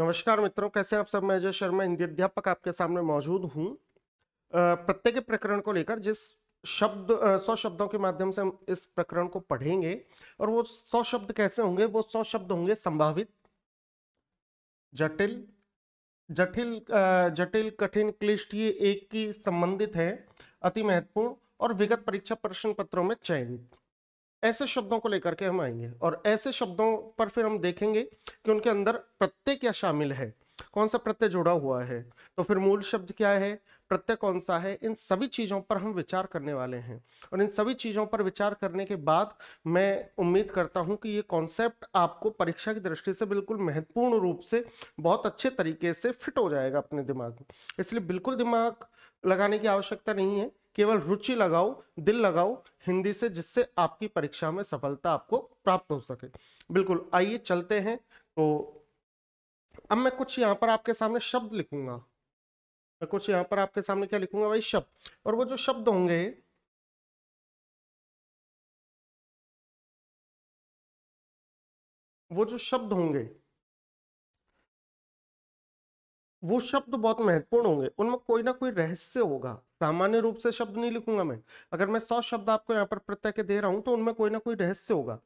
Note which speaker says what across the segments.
Speaker 1: नमस्कार मित्रों कैसे आप सब मैं अजय शर्मा हिंदी अध्यापक आपके सामने मौजूद हूँ प्रत्येक प्रकरण को लेकर जिस शब्द सौ शब्दों के माध्यम से हम इस प्रकरण को पढ़ेंगे और वो सौ शब्द कैसे होंगे वो सौ शब्द होंगे संभावित जटिल जटिल जटिल कठिन क्लिष्ट ये एक की संबंधित है अति महत्वपूर्ण और विगत परीक्षा प्रश्न पत्रों में चयनित ऐसे शब्दों को लेकर के हम आएंगे और ऐसे शब्दों पर फिर हम देखेंगे कि उनके अंदर प्रत्यय क्या शामिल है कौन सा प्रत्यय जुड़ा हुआ है तो फिर मूल शब्द क्या है प्रत्यय कौन सा है इन सभी चीज़ों पर हम विचार करने वाले हैं और इन सभी चीज़ों पर विचार करने के बाद मैं उम्मीद करता हूं कि ये कॉन्सेप्ट आपको परीक्षा की दृष्टि से बिल्कुल महत्वपूर्ण रूप से बहुत अच्छे तरीके से फिट हो जाएगा अपने दिमाग में इसलिए बिल्कुल दिमाग लगाने की आवश्यकता नहीं है केवल रुचि लगाओ दिल लगाओ हिंदी से जिससे आपकी परीक्षा में सफलता आपको प्राप्त हो सके बिल्कुल आइए चलते हैं तो अब मैं कुछ यहाँ पर आपके सामने शब्द लिखूंगा मैं कुछ यहाँ पर आपके सामने क्या लिखूंगा भाई शब्द और वो जो शब्द होंगे
Speaker 2: वो जो शब्द होंगे
Speaker 1: वो शब्द बहुत महत्वपूर्ण होंगे उनमें कोई ना कोई रहस्य होगा सामान्य रूप से शब्द नहीं लिखूंगा मैं अगर मैं सौ शब्द आपको यहाँ पर प्रत्यय के दे रहा हूँ तो उनमें कोई ना कोई रहस्य होगा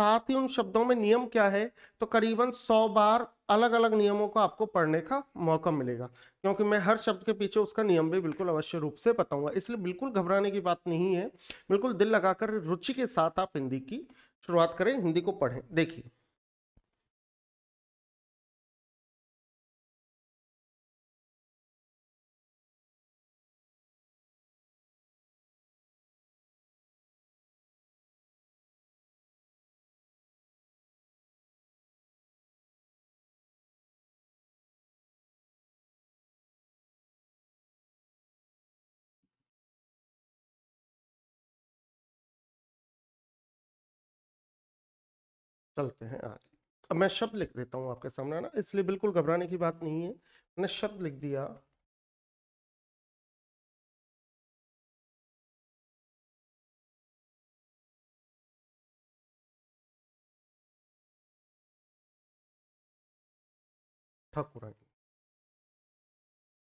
Speaker 1: साथ ही उन शब्दों में नियम क्या है तो करीबन सौ बार अलग अलग नियमों को आपको पढ़ने का मौका मिलेगा क्योंकि मैं हर शब्द के पीछे उसका नियम भी बिल्कुल अवश्य रूप से बताऊंगा इसलिए बिल्कुल घबराने की बात नहीं है बिल्कुल दिल लगाकर रुचि के साथ आप हिंदी की शुरुआत करें हिंदी को पढ़ें देखिए चलते हैं आगे अब मैं शब्द लिख देता हूँ आपके सामने ना इसलिए बिल्कुल घबराने की बात नहीं है मैंने शब्द लिख दिया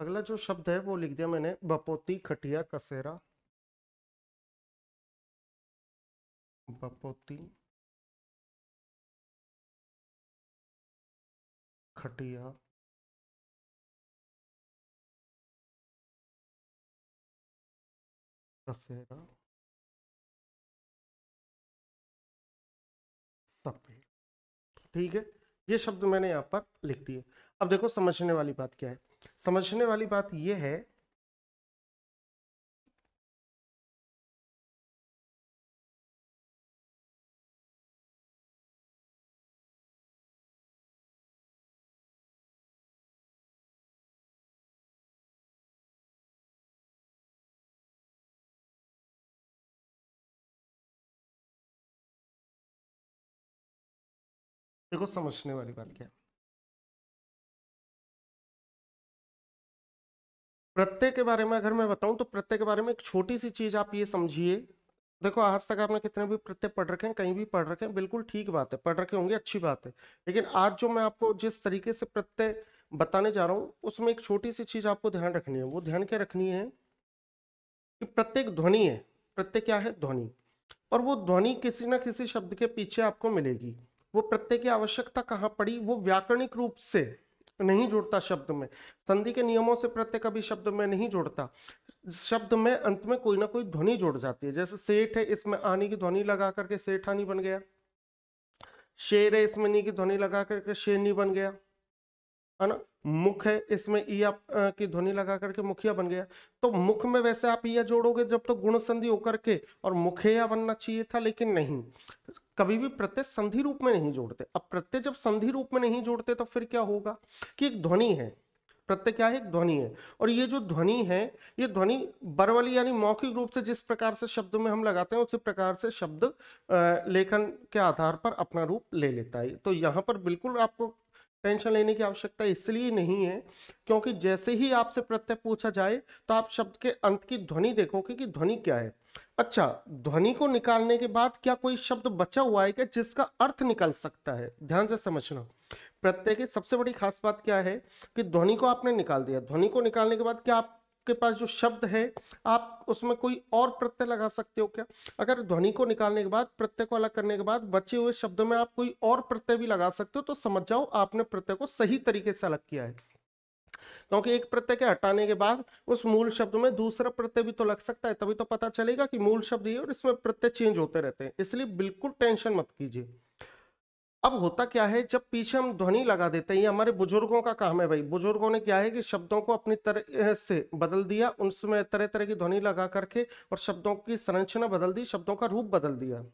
Speaker 2: अगला जो शब्द है वो लिख दिया मैंने बपोती खटिया कसेरा बपोती खटिया कसेरा
Speaker 1: सफेद ठीक है ये शब्द मैंने यहाँ पर लिख दिए अब देखो समझने वाली बात क्या है समझने वाली बात यह है
Speaker 2: को समझने वाली बात क्या प्रत्यय के
Speaker 1: बारे में अगर मैं बताऊं तो प्रत्यय के बारे में एक छोटी सी चीज आप ये समझिए देखो आज तक आपने कितने भी प्रत्यय पढ़ रखे हैं कहीं भी पढ़ रखे हैं बिल्कुल ठीक बात है पढ़ रखे होंगे अच्छी बात है लेकिन आज जो मैं आपको जिस तरीके से प्रत्यय बताने जा रहा हूं उसमें एक छोटी सी चीज आपको ध्यान रखनी है वो ध्यान क्या रखनी है कि प्रत्येक ध्वनि है प्रत्यय क्या है ध्वनि और वो ध्वनि किसी ना किसी शब्द के पीछे आपको मिलेगी वो प्रत्यय की आवश्यकता कहाँ पड़ी वो व्याकरणिक रूप से नहीं जुड़ता शब्द में संधि के नियमों से प्रत्यय कभी शब्द में नहीं जुड़ता शब्द में अंत में कोई ना कोई ध्वनि जुड़ जाती है जैसे सेठ है इसमें आनी की ध्वनि लगा करके सेठानी बन गया शेर है इसमें नी की ध्वनि लगा करके शेरनी बन गया है ना मुख है इसमें ईया की ध्वनि लगा करके मुखिया बन गया तो मुख में वैसे आप ईया जोड़ोगे जब तो गुण संधि होकर के और मुखिया बनना चाहिए था लेकिन नहीं कभी भी प्रत्यय संधि रूप में नहीं जोड़ते अब प्रत्यय जब संधि रूप में नहीं जोड़ते तो फिर क्या होगा कि एक ध्वनि है प्रत्यय क्या है एक ध्वनि है और ये जो ध्वनि है ये ध्वनि बरवली यानी मौखिक रूप से जिस प्रकार से शब्द में हम लगाते हैं उसी प्रकार से शब्द लेखन के आधार पर अपना रूप ले लेता है तो यहाँ पर बिल्कुल आपको टेंशन लेने की आवश्यकता इसलिए नहीं है क्योंकि जैसे ही आपसे प्रत्यय पूछा जाए तो आप शब्द के अंत की ध्वनि देखोगे कि ध्वनि क्या है अच्छा ध्वनि को निकालने के बाद क्या कोई शब्द बचा हुआ है क्या जिसका अर्थ निकल सकता है ध्यान से समझना प्रत्यय की सबसे बड़ी खास बात क्या है कि ध्वनि को आपने निकाल दिया ध्वनि को निकालने के बाद क्या आप आपके पास जो शब्द है आप उसमें कोई और प्रत्यय लगा सकते हो क्या अगर ध्वनि को निकालने के बाद प्रत्यय को अलग करने के बाद बचे हुए शब्द में आप कोई और प्रत्यय भी लगा सकते हो तो समझ जाओ आपने प्रत्यय को सही तरीके से अलग किया है क्योंकि एक प्रत्यय के हटाने के बाद उस मूल शब्द में दूसरा प्रत्यय भी तो लग सकता है तभी तो पता चलेगा कि मूल शब्द ये और इसमें प्रत्यय चेंज होते रहते हैं इसलिए बिल्कुल टेंशन मत कीजिए अब होता क्या है जब पीछे हम ध्वनि लगा देते हैं ये हमारे बुजुर्गों का काम है भाई बुजुर्गों ने क्या है कि शब्दों को अपनी तरह से बदल दिया उनमें तरह तरह की ध्वनि लगा करके और शब्दों की संरचना बदल दी शब्दों का रूप बदल दिया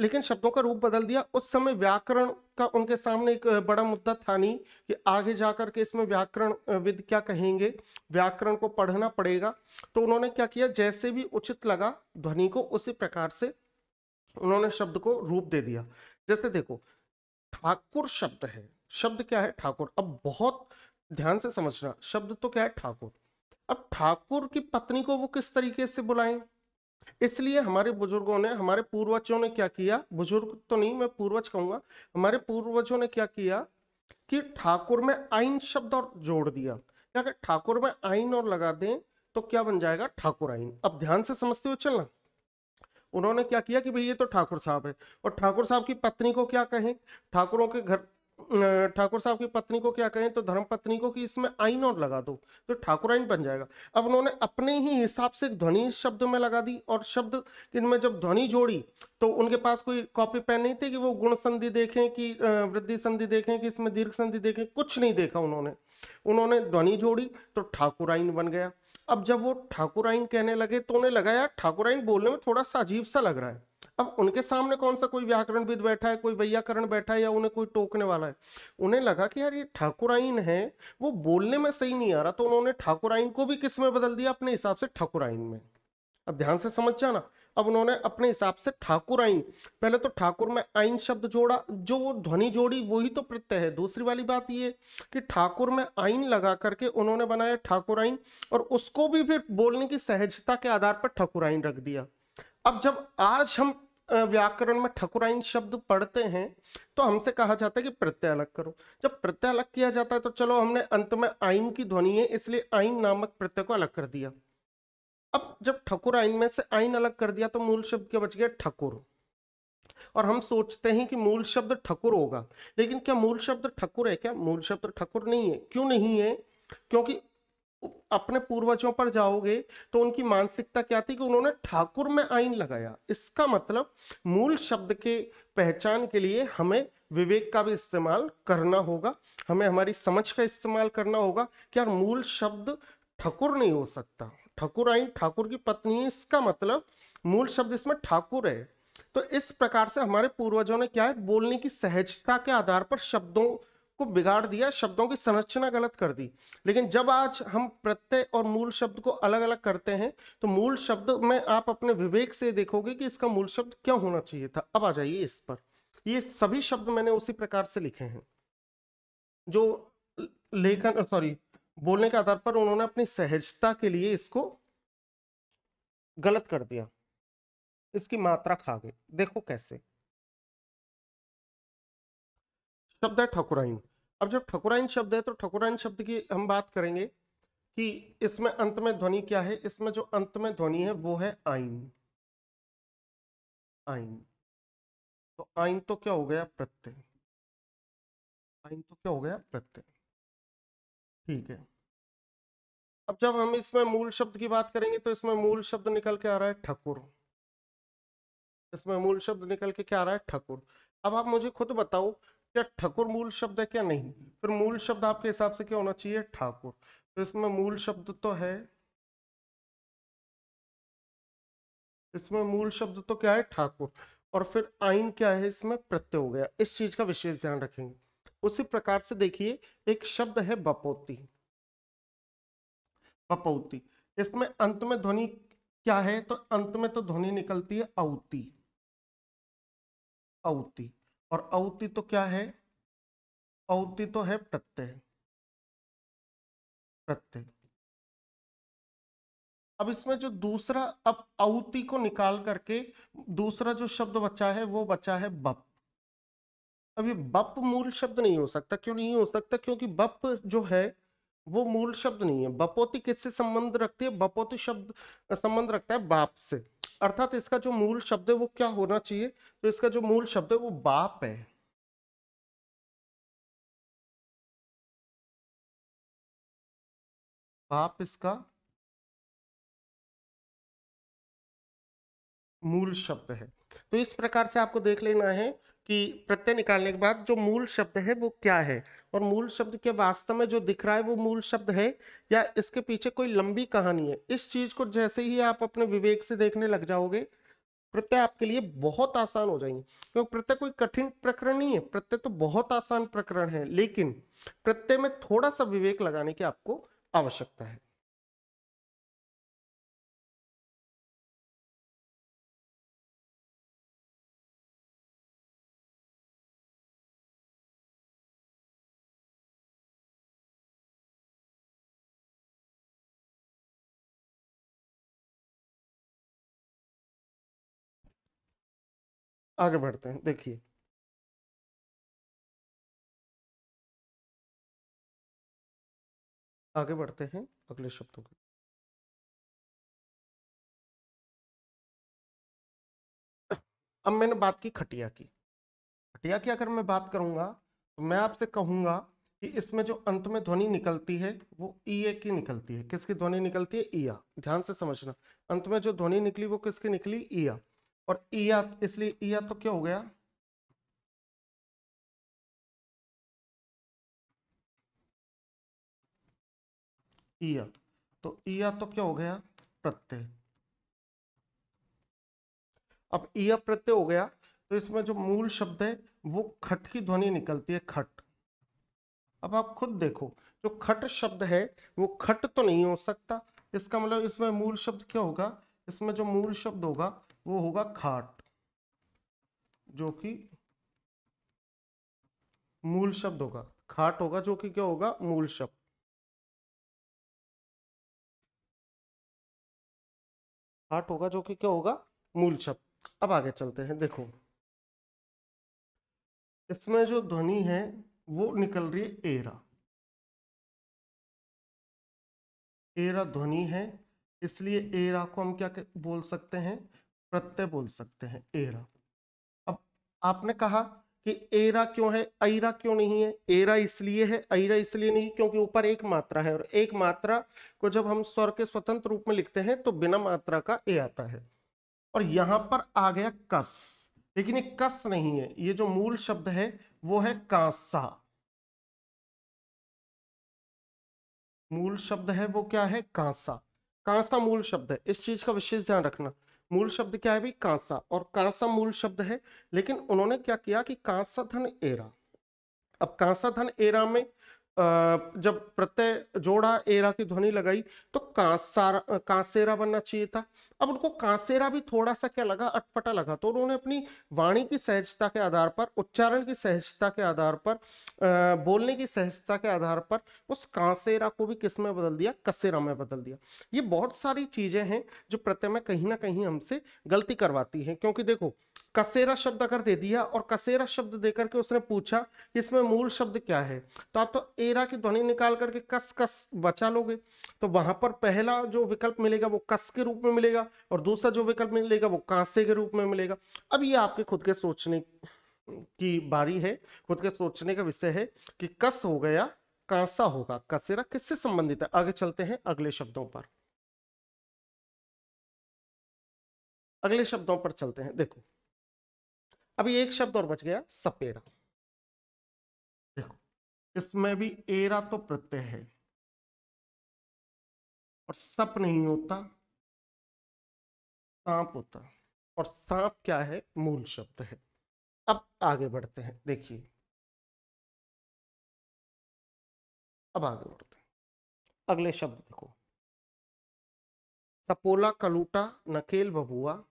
Speaker 1: लेकिन शब्दों का रूप बदल दिया उस समय व्याकरण का उनके सामने एक बड़ा मुद्दा था नहीं कि आगे जाकर के इसमें व्याकरण विद क्या कहेंगे व्याकरण को पढ़ना पड़ेगा तो उन्होंने क्या किया जैसे भी उचित लगा ध्वनि को उसी प्रकार से उन्होंने शब्द को रूप दे दिया जैसे देखो ठाकुर शब्द है शब्द क्या है ठाकुर अब बहुत ध्यान से समझना शब्द तो क्या है ठाकुर अब ठाकुर की पत्नी को वो किस तरीके से बुलाएं इसलिए हमारे बुजुर्गों ने हमारे पूर्वजों ने क्या किया बुजुर्ग तो नहीं मैं पूर्वज कहूंगा हमारे पूर्वजों ने क्या किया कि ठाकुर में आइन शब्द और जोड़ दिया क्या ठाकुर में आइन और लगा दें तो क्या बन जाएगा ठाकुर आइन अब ध्यान से समझते हो चलना उन्होंने क्या किया कि भाई ये तो ठाकुर साहब है और ठाकुर साहब की पत्नी को क्या कहें ठाकुरों के घर ठाकुर साहब की पत्नी को क्या कहें तो धर्म पत्नी को कि इसमें आइन और लगा दो तो ठाकुराइन बन जाएगा अब उन्होंने अपने ही हिसाब से ध्वनि शब्द में लगा दी और शब्द इनमें जब ध्वनि जोड़ी तो उनके पास कोई कॉपी पेन नहीं थी कि वो गुण संधि देखें कि वृद्धि संधि देखें कि इसमें दीर्घ संधि देखें कुछ नहीं देखा उन्होंने उन्होंने ध्वनि जोड़ी तो ठाकुर आइन बन गया अब जब वो ठाकुराइन कहने लगे तो उन्हें लगा यार ठाकुराइन बोलने में थोड़ा सा अजीब सा लग रहा है अब उनके सामने कौन सा कोई व्याकरणविद बैठा है कोई वैयाकरण बैठा है या उन्हें कोई टोकने वाला है उन्हें लगा कि यार ये ठाकुराइन है वो बोलने में सही नहीं आ रहा तो उन्होंने ठाकुराइन को भी किस में बदल दिया अपने हिसाब से ठाकुराइन में अब ध्यान से समझ जाना अब उन्होंने अपने हिसाब से ठाकुर आइन पहले तो ठाकुर में आइन शब्द जोड़ा जो वो ध्वनि जोड़ी वही तो प्रत्यय है दूसरी वाली बात ये कि ठाकुर में आइन लगा करके उन्होंने बनाया ठाकुर आइन और उसको भी फिर बोलने की सहजता के आधार पर ठाकुर आइन रख दिया अब जब आज हम व्याकरण में ठकुराइन शब्द पढ़ते हैं तो हमसे कहा जाता है कि प्रत्यय अलग करो जब प्रत्यय अलग किया जाता है तो चलो हमने अंत में आइन की ध्वनि है इसलिए आइन नामक प्रत्यय को अलग कर दिया अब जब ठकुर आइन में से आइन अलग कर दिया तो मूल शब्द क्या बच गया ठकुर और हम सोचते हैं कि मूल शब्द ठकुर होगा लेकिन क्या मूल शब्द ठकुर है क्या मूल शब्द ठकुर नहीं है क्यों नहीं है क्योंकि अपने पूर्वजों पर जाओगे तो उनकी मानसिकता क्या थी कि उन्होंने ठाकुर में आइन लगाया इसका मतलब मूल शब्द के पहचान के लिए हमें विवेक का भी इस्तेमाल करना होगा हमें हमारी समझ का इस्तेमाल करना होगा कि यार मूल शब्द ठकुर नहीं हो सकता ठकुराइन ठाकुर की पत्नी इसका मतलब मूल शब्द इसमें ठाकुर है तो इस प्रकार से हमारे पूर्वजों ने क्या है बोलने की सहजता के आधार पर शब्दों को बिगाड़ दिया शब्दों की संरचना गलत कर दी लेकिन जब आज हम प्रत्यय और मूल शब्द को अलग अलग करते हैं तो मूल शब्द में आप अपने विवेक से देखोगे कि इसका मूल शब्द क्या होना चाहिए था अब आ जाइए इस पर ये सभी शब्द मैंने उसी प्रकार से लिखे हैं जो लेखन सॉरी बोलने के आधार पर उन्होंने अपनी सहजता के लिए इसको गलत कर दिया इसकी मात्रा खा गई देखो कैसे शब्द है ठकुराइन अब जब ठकुराइन शब्द है तो ठकुराइन शब्द की हम बात करेंगे कि इसमें अंत में ध्वनि क्या है इसमें जो अंत में ध्वनि है वो है आइन आइन तो आइन तो क्या हो गया प्रत्यय आइन तो क्या हो गया प्रत्यय ठीक है अब जब हम इसमें मूल शब्द की बात करेंगे तो इसमें मूल शब्द निकल के आ रहा है ठकुर इसमें मूल शब्द निकल के क्या आ रहा है ठकुर अब आप मुझे खुद बताओ क्या ठकुर मूल शब्द है क्या नहीं फिर मूल शब्द आपके हिसाब से क्या होना चाहिए ठाकुर तो इसमें मूल शब्द तो है इसमें मूल शब्द तो क्या है ठाकुर और फिर आइन क्या है इसमें प्रत्यय हो गया इस चीज का विशेष ध्यान रखेंगे उसी प्रकार से देखिए एक शब्द है बपोती वपौती इसमें अंत में ध्वनि क्या है तो अंत में तो ध्वनि निकलती है औती औती और औती तो क्या है
Speaker 2: औती तो है प्रत्यय प्रत्यय
Speaker 1: अब इसमें जो दूसरा अब औती को निकाल करके दूसरा जो शब्द बचा है वो बचा है बप अब ये बप मूल शब्द नहीं हो सकता क्यों नहीं हो सकता क्योंकि बप जो है वो मूल शब्द नहीं है बपोती किससे संबंध रखती है बपोती शब्द संबंध रखता है बाप से अर्थात इसका जो मूल शब्द है वो क्या होना चाहिए तो इसका जो मूल शब्द है वो बाप है
Speaker 2: बाप इसका मूल शब्द है
Speaker 1: तो इस प्रकार से आपको देख लेना है कि प्रत्यय निकालने के बाद जो मूल शब्द है वो क्या है और मूल शब्द के वास्तव में जो दिख रहा है वो मूल शब्द है या इसके पीछे कोई लंबी कहानी है इस चीज को जैसे ही आप अपने विवेक से देखने लग जाओगे प्रत्यय आपके लिए बहुत आसान हो जाएंगे क्योंकि प्रत्यय कोई कठिन प्रकरण नहीं है प्रत्यय तो बहुत आसान प्रकरण है लेकिन प्रत्यय में थोड़ा सा विवेक लगाने की आपको आवश्यकता है
Speaker 2: आगे बढ़ते हैं देखिए आगे बढ़ते हैं अगले शब्दों के
Speaker 1: अब मैंने बात की खटिया की खटिया की अगर मैं बात करूंगा तो मैं आपसे कहूंगा कि इसमें जो अंत में ध्वनि निकलती है वो ई की निकलती है किसकी ध्वनि निकलती है ईया ध्यान से समझना अंत में जो ध्वनि निकली वो किसकी निकली ईया और ईया इसलिए ईया तो क्या हो गया
Speaker 2: ईया तो ईया
Speaker 1: तो क्या हो गया प्रत्यय अब ईया प्रत्यय हो गया तो इसमें जो मूल शब्द है वो खट की ध्वनि निकलती है खट अब आप खुद देखो जो खट शब्द है वो खट तो नहीं हो सकता इसका मतलब इसमें मूल शब्द क्या होगा इसमें जो मूल शब्द होगा वो होगा खाट जो कि मूल शब्द होगा खाट होगा जो कि क्या होगा मूल शब्द
Speaker 2: खाट होगा जो कि क्या होगा मूल शब्द अब आगे चलते हैं देखो इसमें जो ध्वनि है वो
Speaker 1: निकल रही है एरा एरा ध्वनि है इसलिए एरा को हम क्या बोल सकते हैं प्रत्यय बोल सकते हैं एरा अब आपने कहा कि एरा क्यों है ऐरा क्यों नहीं है एरा इसलिए है ऐरा इसलिए नहीं क्योंकि ऊपर एक मात्रा है और एक मात्रा को जब हम स्वर के स्वतंत्र रूप में लिखते हैं तो बिना मात्रा का ए आता है और यहां पर आ गया कस लेकिन ये कस नहीं है ये जो मूल शब्द है वो है कांसा मूल शब्द है वो क्या है कांसा कांसा मूल शब्द है इस चीज का विशेष ध्यान रखना मूल शब्द क्या है भाई कांसा और कांसा मूल शब्द है लेकिन उन्होंने क्या किया कि कांसा धन एरा अब कांसा धन एरा में जब प्रत्यय जोड़ा एरा की ध्वनि लगाई तो कांसारा कांसेरा बनना चाहिए था अब उनको कांसेरा भी थोड़ा सा क्या लगा अटपटा लगा तो उन्होंने अपनी वाणी की सहजता के आधार पर उच्चारण की सहजता के आधार पर बोलने की सहजता के आधार पर उस कांसेरा को भी किस में बदल दिया कसेरा में बदल दिया ये बहुत सारी चीजें हैं जो प्रत्यय में कहीं ना कहीं हमसे गलती करवाती है क्योंकि देखो कसेरा शब्द अगर दे दिया और कसेरा शब्द देकर के उसने पूछा इसमें मूल शब्द क्या है तो आप तो एरा की ध्वनि निकाल करके कस कस बचा लोगे तो वहां पर पहला जो विकल्प मिलेगा वो कस के रूप में मिलेगा और दूसरा जो विकल्प मिलेगा वो कांसे के रूप में मिलेगा अब ये आपके खुद के सोचने की बारी है खुद के सोचने का विषय है कि कस हो गया कांसा होगा कसेरा किससे संबंधित है आगे चलते हैं अगले शब्दों पर अगले शब्दों पर चलते हैं देखो
Speaker 2: अभी एक शब्द और बच गया सपेरा इसमें भी एरा तो प्रत्यय है और सप
Speaker 1: नहीं होता सांप होता और सांप क्या है मूल शब्द है अब आगे बढ़ते हैं देखिए
Speaker 2: अब आगे बढ़ते हैं अगले शब्द देखो सपोला कलूटा नकेल बबुआ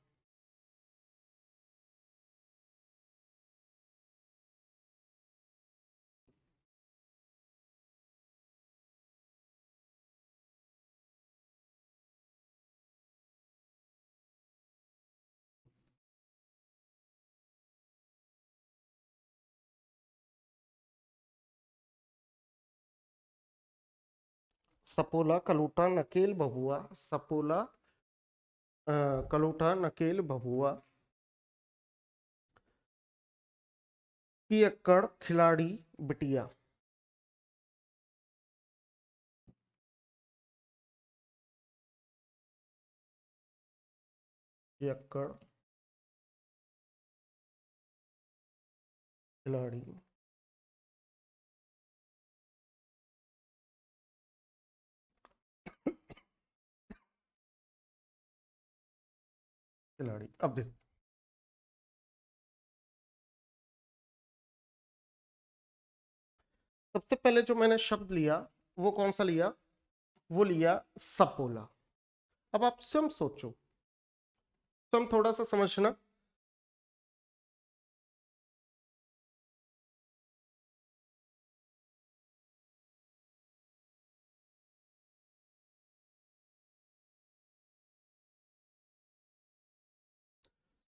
Speaker 1: सपोला कलूटा नकेल भभुआ सपोला कलूटा नकेल भभुआ पियक्कड़ खिलाड़ी बिटिया
Speaker 2: पियक्कड़ खिलाड़ी खिलाड़ी अब देखो
Speaker 1: सबसे पहले जो मैंने शब्द लिया वो कौन सा लिया वो लिया सपोला अब आप स्वयं सोचो स्वयं थोड़ा सा समझना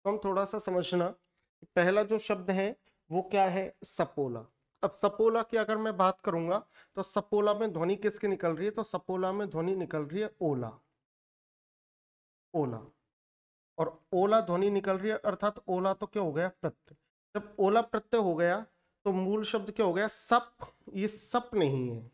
Speaker 1: तो हम थोड़ा सा समझना पहला जो शब्द है वो क्या है सपोला अब सपोला की अगर मैं बात करूंगा तो सपोला में ध्वनि किसकी निकल रही है तो सपोला में ध्वनि निकल रही है ओला ओला और ओला ध्वनि निकल रही है अर्थात तो ओला तो क्या हो गया प्रत्यय जब ओला प्रत्यय हो गया तो मूल शब्द क्या हो गया सप ये सप नहीं है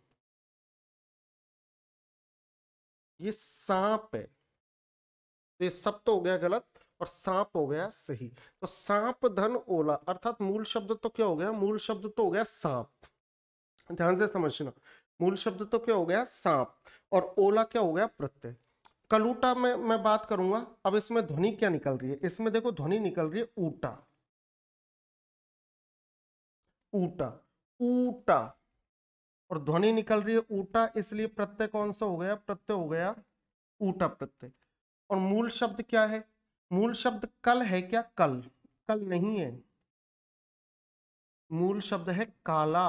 Speaker 1: ये सांप है तो ये सब तो हो गया गलत और सांप हो गया सही तो सांप धन ओला अर्थात मूल शब्द तो क्या हो गया मूल शब्द तो हो गया सांप ध्यान से समझना मूल शब्द तो क्या हो गया सांप और ओला क्या हो गया प्रत्यय कलूटा में मैं बात करूंगा अब इसमें ध्वनि क्या निकल रही है इसमें देखो ध्वनि निकल रही है ऊटा ऊटा ऊटा और ध्वनि निकल रही है ऊटा इसलिए प्रत्यय कौन सा हो गया प्रत्यय हो गया ऊटा प्रत्यय और मूल शब्द क्या है मूल शब्द कल है क्या कल कल नहीं है मूल शब्द है काला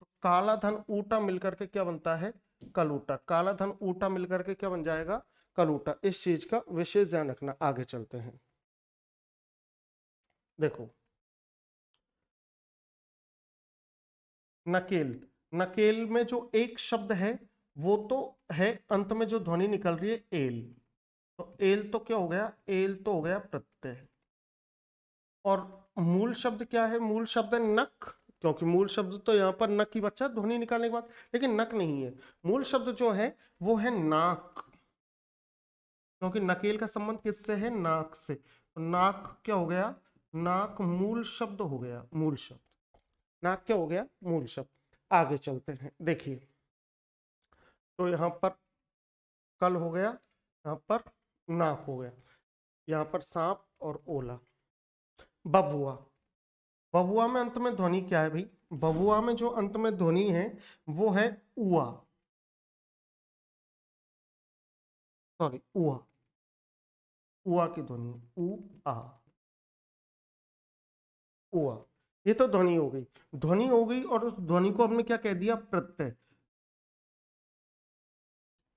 Speaker 1: तो काला धन ऊटा मिलकर के क्या बनता है कलूटा काला धन ऊटा मिलकर के क्या बन जाएगा कलूटा इस चीज का विशेष ध्यान रखना आगे चलते हैं देखो नकेल नकेल में जो एक शब्द है वो तो है अंत में जो ध्वनि निकल रही है एल तो एल तो क्या हो गया एल तो हो गया प्रत्यय और मूल शब्द क्या है मूल शब्द है नक क्योंकि मूल शब्द तो यहाँ पर नक ही बच्चा ध्वनि निकालने के बाद लेकिन नक नहीं है मूल शब्द जो है वो है नाक क्योंकि नकेल का संबंध किससे है नाक से तो नाक क्या हो गया नाक मूल शब्द हो गया मूल शब्द नाक क्या हो गया मूल शब्द आगे चलते हैं देखिए तो यहाँ पर कल हो गया यहाँ पर नाक हो गया यहाँ पर सांप और ओला बबुआ बबुआ में अंत में ध्वनि क्या है भाई बबुआ में जो अंत में ध्वनि है वो है उआ
Speaker 2: सॉरी उआ उआ की ध्वनि उ आ उआ ये तो ध्वनि हो गई ध्वनि हो गई और उस
Speaker 1: ध्वनि को हमने क्या कह दिया प्रत्यय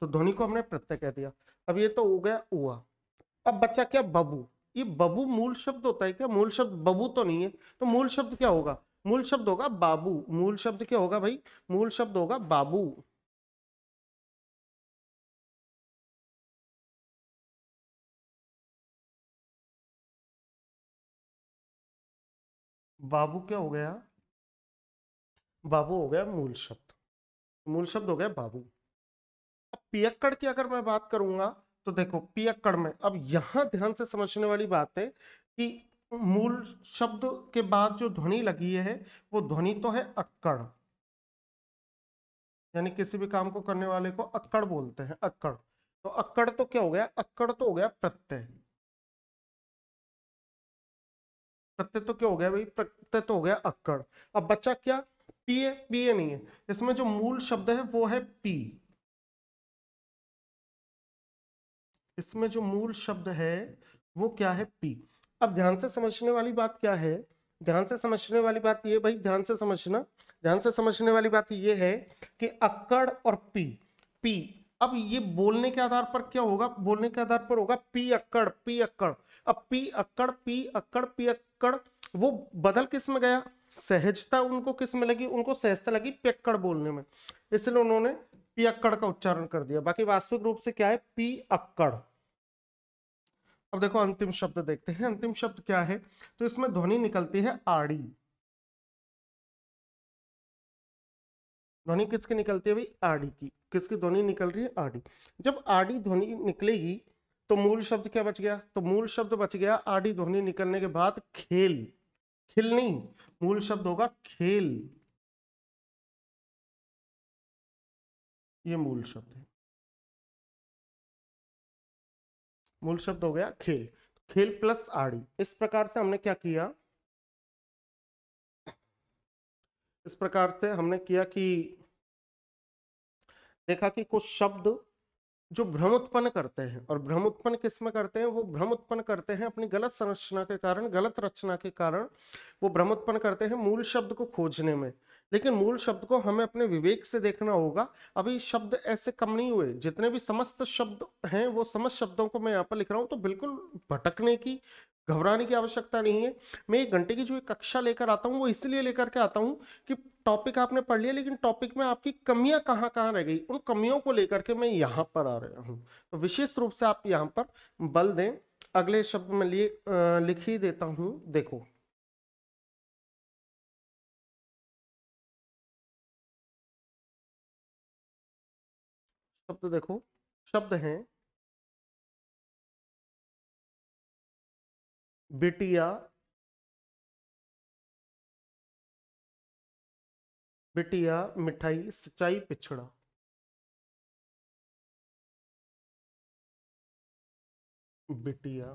Speaker 1: तो ध्वनि को हमने प्रत्यय कह दिया अब ये तो हो गया उआ अब बच्चा क्या बबू ये बबू मूल शब्द होता है क्या मूल शब्द बबू तो नहीं है तो मूल शब्द क्या होगा मूल शब्द होगा बाबू मूल शब्द क्या होगा भाई मूल शब्द होगा बाबू
Speaker 2: बाबू क्या हो गया
Speaker 1: बाबू हो गया मूल शब्द मूल शब्द हो गया बाबू पियक्कड़ की अगर मैं बात करूंगा तो देखो पियक्कड़ में अब यहां ध्यान से समझने वाली बात है कि मूल शब्द के बाद जो ध्वनि लगी है वो ध्वनि तो है अक्कड़ यानी किसी भी काम को करने वाले को अक्कड़ बोलते हैं अक्कड़ तो अक्कड़ तो क्या हो गया अक्कड़ तो हो गया प्रत्यय प्रत्यय तो क्या हो गया भाई प्रत्यय तो हो गया अक्कड़ अब बच्चा क्या पी है पी नहीं है इसमें जो मूल शब्द है वो है पी इसमें जो मूल शब्द है वो क्या है पी अब ध्यान से समझने वाली बात क्या है ध्यान से समझने वाली बात ये भाई ध्यान से समझना ध्यान से समझने वाली बात ये है कि अक्कड़ और पी पी अब ये बोलने के आधार पर क्या होगा बोलने के आधार पर होगा पी अक्कड़ पी अक्कड़ अब पी अक्कड़ पी अक्कड़ पी अक्कड़ वो बदल किस में गया सहजता उनको किस में लगी उनको सहजता लगी पियक्कड़ बोलने में इसलिए उन्होंने पियक्कड़ का उच्चारण कर दिया बाकी वास्तविक रूप से क्या है पी अक्कड़ अब देखो अंतिम शब्द देखते हैं अंतिम शब्द क्या है तो इसमें ध्वनि निकलती है आड़ी ध्वनि किसकी निकलती है भाई आड़ी की किसकी ध्वनि निकल रही है आड़ी जब आड़ी ध्वनि निकलेगी तो मूल शब्द क्या बच गया तो मूल शब्द बच गया आड़ी ध्वनि निकलने के बाद खेल खेल नहीं मूल शब्द होगा खेल
Speaker 2: ये मूल शब्द है मूल शब्द हो गया खेल खेल प्लस आड़ी इस
Speaker 1: प्रकार से हमने क्या किया इस प्रकार से हमने किया कि देखा कि कुछ शब्द जो भ्रम उत्पन्न करते हैं और भ्रम उत्पन्न किस में करते हैं वो भ्रम उत्पन्न करते हैं अपनी गलत संरचना के कारण गलत रचना के कारण वो भ्रम उत्पन्न करते हैं मूल शब्द को खोजने में लेकिन मूल शब्द को हमें अपने विवेक से देखना होगा अभी शब्द ऐसे कम नहीं हुए जितने भी समस्त शब्द हैं वो समस्त शब्दों को मैं यहाँ पर लिख रहा हूँ तो बिल्कुल भटकने की घबराने की आवश्यकता नहीं है मैं एक घंटे की जो एक कक्षा लेकर आता हूँ वो इसलिए लेकर के आता हूँ कि टॉपिक आपने पढ़ लिया लेकिन टॉपिक में आपकी कमियाँ कहाँ कहाँ रह गई उन कमियों को लेकर के मैं यहाँ पर आ रहा हूँ तो विशेष रूप से आप यहाँ पर बल दें अगले शब्द में लिए लिख ही देता हूँ देखो
Speaker 2: शब्द देखो शब्द हैं बिटिया बिटिया मिठाई सिंचाई पिछड़ा बिटिया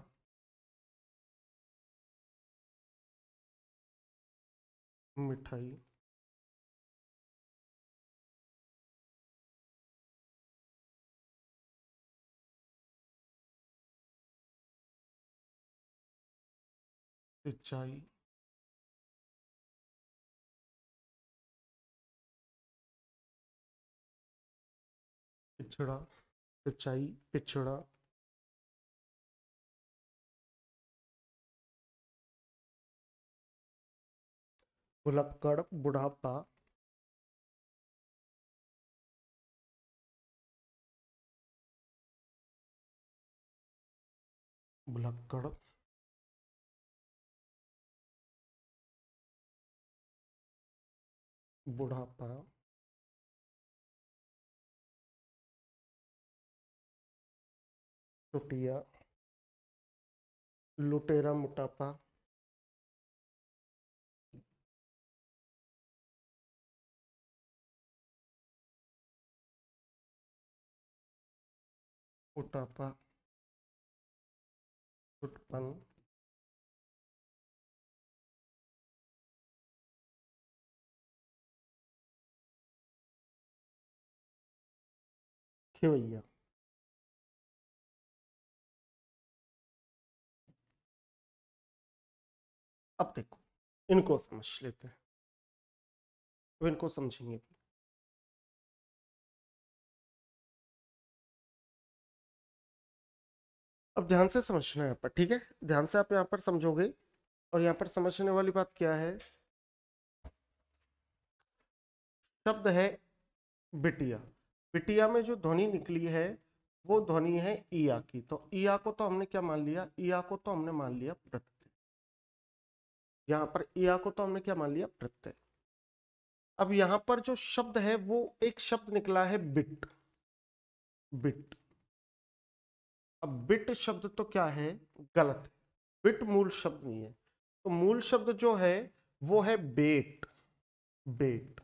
Speaker 2: मिठाई सिंचाई पिछड़ा सिंचाई पिछड़ा भुलक्कड़ बुढ़ापा भुलक्कड़ बुढ़ापा टुटिया लुटेरा मोटापा मोटापा फुटपन Here भैया अब देखो इनको समझ लेते हैं अब इनको समझेंगे
Speaker 1: अब ध्यान से समझना है यहाँ पर ठीक है ध्यान से आप यहाँ पर समझोगे और यहाँ पर समझने वाली बात क्या है शब्द है बिटिया बिटिया में जो ध्वनि निकली है वो ध्वनि है ईया की तो ईया को तो हमने क्या मान लिया ईया को तो हमने मान लिया प्रत्यय यहाँ पर ईया को तो हमने क्या मान लिया प्रत्यय अब यहाँ पर जो शब्द है वो एक शब्द निकला है बिट बिट अब बिट शब्द तो क्या है गलत है बिट मूल शब्द नहीं है तो मूल शब्द जो है वो है बेट बेट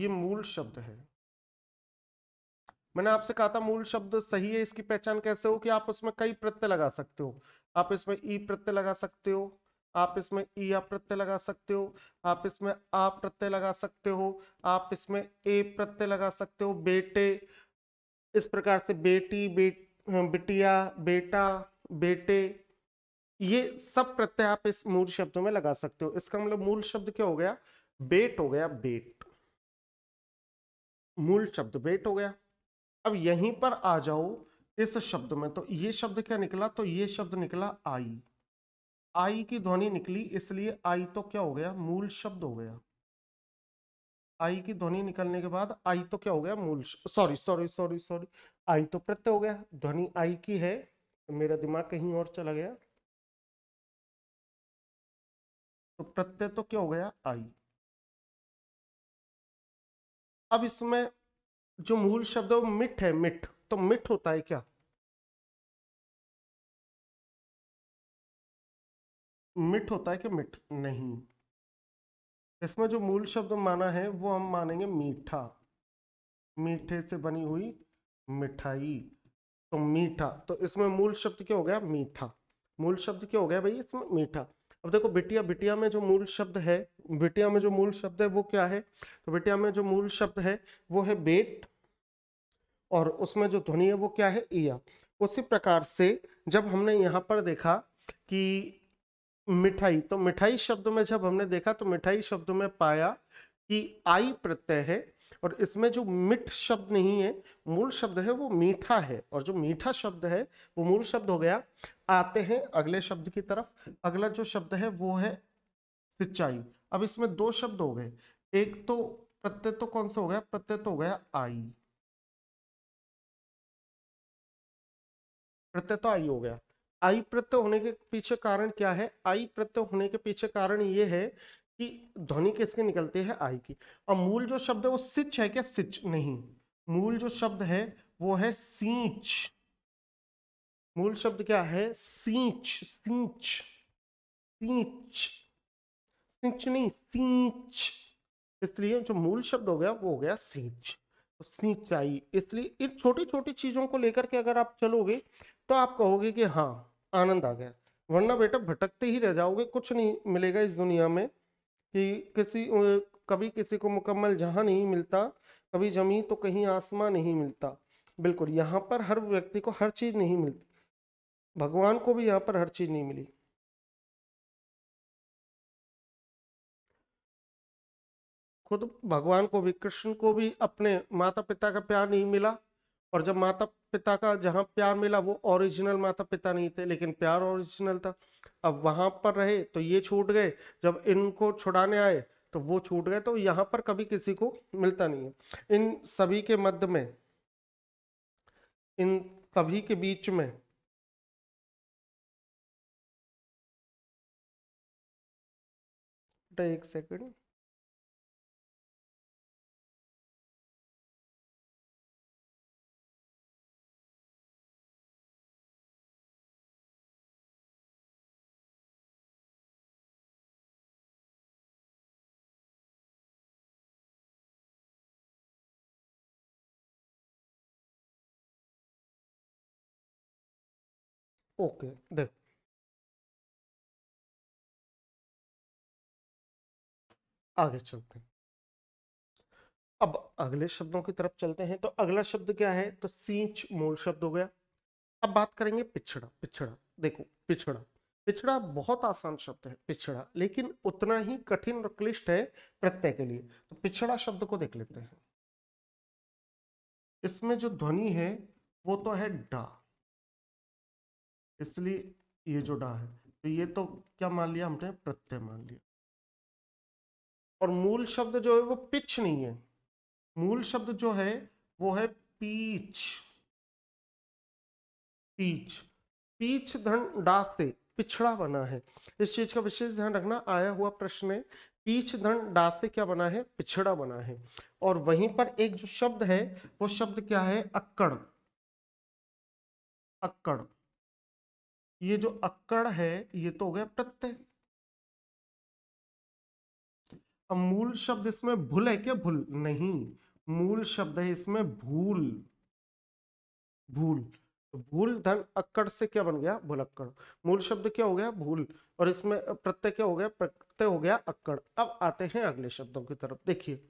Speaker 1: ये मूल शब्द है मैंने आपसे कहा था मूल शब्द सही है इसकी पहचान कैसे हो कि आप उसमें कई प्रत्यय लगा सकते हो आप इसमें ई प्रत्यय लगा सकते हो आप इसमें ई आ प्रत्यय लगा सकते हो आप इसमें आ प्रत्यय लगा सकते हो आप इसमें ए प्रत्यय लगा सकते हो बेटे इस प्रकार से बेटी बेट बिटिया बेटा बेटे ये सब प्रत्यय आप इस मूल शब्दों में लगा सकते हो इसका मतलब मूल शब्द क्या हो गया बेट हो गया बेट मूल शब्द बेट हो गया अब यहीं पर आ जाओ इस शब्द में तो ये शब्द क्या निकला तो ये शब्द निकला आई आई की ध्वनि निकली इसलिए आई तो क्या हो गया मूल शब्द हो गया आई की ध्वनि निकलने के बाद आई तो क्या हो गया मूल सॉरी सॉरी सॉरी सॉरी आई तो प्रत्यय हो गया ध्वनि आई की है मेरा दिमाग कहीं और चला गया
Speaker 2: तो प्रत्यय तो क्या हो गया आई अब इसमें जो मूल शब्द है वो मिठ है मिठ तो मिठ होता है क्या
Speaker 1: मिठ होता है कि मिठ नहीं इसमें जो मूल शब्द माना है वो हम मानेंगे मीठा मीठे से बनी हुई मिठाई तो मीठा तो इसमें मूल शब्द क्या हो गया मीठा मूल शब्द क्या हो गया भाई इसमें मीठा अब देखो बिटिया बिटिया में जो मूल शब्द है बिटिया में जो मूल शब्द है वो क्या है तो बिटिया में जो मूल शब्द है वो है बेट और उसमें जो ध्वनि है वो क्या है ईया उसी प्रकार से जब हमने यहाँ पर देखा कि मिठाई तो मिठाई शब्द में जब हमने देखा तो मिठाई शब्द में पाया कि आई प्रत्यय है और इसमें जो मिठ शब्द नहीं है मूल शब्द है वो मीठा है और जो मीठा शब्द है वो मूल शब्द हो गया आते हैं अगले शब्द की तरफ अगला जो शब्द है वो है सिंचाई अब इसमें दो शब्द हो गए एक तो प्रत्यय तो कौन सा हो गया प्रत्यय तो हो गया आई प्रत्यय तो आई हो गया आई प्रत्यय होने के पीछे कारण क्या है आई प्रत्यय होने के पीछे कारण ये है कि ध्वनि किसके निकलती है आई की और मूल जो शब्द है वो सिच है क्या सिच नहीं मूल जो शब्द है वो है सींच मूल शब्द क्या है सींच सींच सींच सींच नहीं सींच इसलिए जो मूल शब्द हो गया वो हो गया सींच तो सींचाई इसलिए इन छोटी छोटी चीज़ों को लेकर के अगर आप चलोगे तो आप कहोगे कि हाँ आनंद आ गया वरना बेटा भटकते ही रह जाओगे कुछ नहीं मिलेगा इस दुनिया में कि किसी कभी किसी को मुकम्मल जहाँ नहीं मिलता कभी जमी तो कहीं आसमां नहीं मिलता बिल्कुल यहाँ पर हर व्यक्ति को हर चीज़ नहीं मिलती भगवान को भी यहाँ पर हर चीज़ नहीं मिली खुद भगवान को भी कृष्ण को भी अपने माता पिता का प्यार नहीं मिला और जब माता पिता का जहाँ प्यार मिला वो ओरिजिनल माता पिता नहीं थे लेकिन प्यार ओरिजिनल था अब वहाँ पर रहे तो ये छूट गए जब इनको छुड़ाने आए तो वो छूट गए तो यहाँ पर कभी किसी को मिलता नहीं है इन सभी के मध्य में इन
Speaker 2: सभी के बीच में एक सेकंड ओके देखो
Speaker 1: आगे चलते हैं अब अगले शब्दों की तरफ चलते हैं तो अगला शब्द क्या है तो सींच मूल शब्द हो गया अब बात करेंगे पिछड़ा पिछड़ा देखो पिछड़ा पिछड़ा बहुत आसान शब्द है पिछड़ा लेकिन उतना ही कठिन और क्लिष्ट है प्रत्यय के लिए तो पिछड़ा शब्द को देख लेते हैं इसमें जो ध्वनि है वो तो है डा इसलिए ये जुड़ा है तो ये तो क्या मान लिया हमने प्रत्यय मान लिया और मूल शब्द जो है वो पिच नहीं है मूल शब्द जो है वो है पीच पीच पीच धन डा से पिछड़ा बना है इस चीज का विशेष ध्यान रखना आया हुआ प्रश्न है पीछ धन डास से क्या बना है पिछड़ा बना है और वहीं पर एक जो शब्द है वो शब्द क्या है अक्कड़ अक्कड़ ये जो अक्कड़ है ये तो हो गया प्रत्यय अब मूल शब्द इसमें भूल है क्या भूल नहीं मूल शब्द है इसमें भूल भूल तो भूल धन अक्कड़ से क्या बन गया अक्कड़ मूल शब्द क्या हो गया भूल और इसमें प्रत्यय क्या हो गया प्रत्यय हो गया अक्कड़ अब आते हैं अगले शब्दों की तरफ देखिए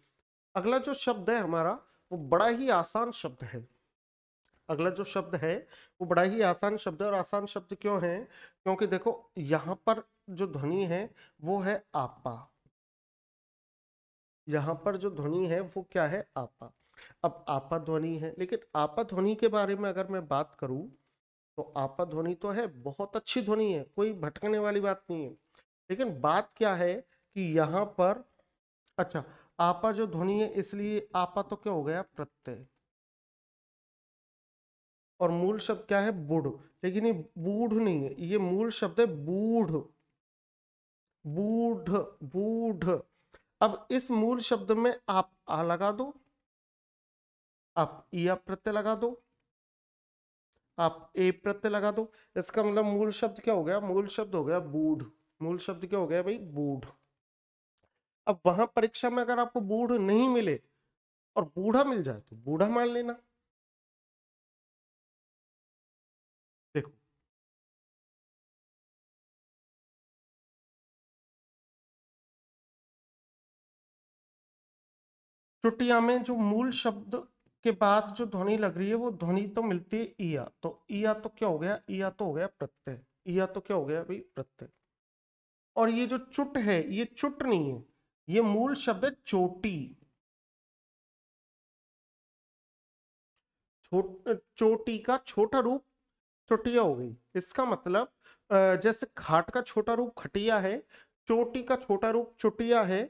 Speaker 1: अगला जो शब्द है हमारा वो बड़ा ही आसान शब्द है अगला जो शब्द है वो बड़ा ही आसान शब्द है और आसान शब्द क्यों है क्योंकि देखो यहाँ पर जो ध्वनि है वो है आपा यहाँ पर जो ध्वनि है वो क्या है आपा अब आपा ध्वनि है लेकिन आपा ध्वनि के बारे में अगर मैं बात करूं तो आपा ध्वनि तो है बहुत अच्छी ध्वनि है कोई भटकने वाली बात नहीं है लेकिन बात क्या है कि यहाँ पर अच्छा आपा जो ध्वनि है इसलिए आपा तो क्या हो गया प्रत्यय और मूल शब्द क्या है बूढ़ लेकिन ये बूढ़ नहीं है ये मूल शब्द है बूढ़ बूढ़ बूढ़ अब इस मूल शब्द में आप आ लगा दो आप आप प्रत्यय लगा दो आप ए प्रत्यय लगा दो इसका मतलब मूल शब्द क्या हो गया मूल शब्द हो गया बूढ़ मूल शब्द क्या हो गया भाई बूढ़ अब वहां परीक्षा में अगर आपको बूढ़ नहीं मिले और बूढ़ा मिल जाए तो बूढ़ा मान लेना चुटिया में जो मूल शब्द के बाद जो ध्वनि लग रही है वो ध्वनि तो मिलती है ईया तो ईया तो क्या हो गया ईया तो हो गया प्रत्यय ईया तो क्या हो गया भाई प्रत्यय और ये जो चुट है ये चुट नहीं है ये मूल शब्द है चोटी चोटी का छोटा रूप चोटिया हो गई इसका मतलब जैसे घाट का छोटा रूप खटिया है चोटी का छोटा रूप चुटिया है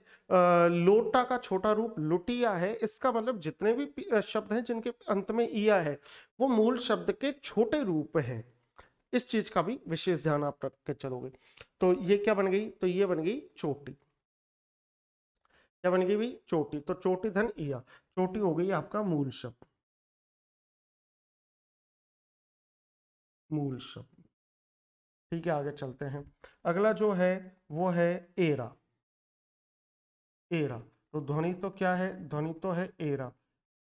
Speaker 1: लोटा का छोटा रूप लुटिया है इसका मतलब जितने भी शब्द हैं जिनके अंत में ईया है वो मूल शब्द के छोटे रूप हैं इस चीज का भी विशेष ध्यान आप रख के चलोगे तो ये क्या बन गई तो ये बन गई चोटी क्या बन गई भी चोटी तो चोटी धन ईया चोटी हो गई आपका मूल शब्द मूल शब्द ठीक है आगे चलते हैं अगला जो है वो है एरा एरा तो ध्वनि तो क्या है ध्वनि तो है एरा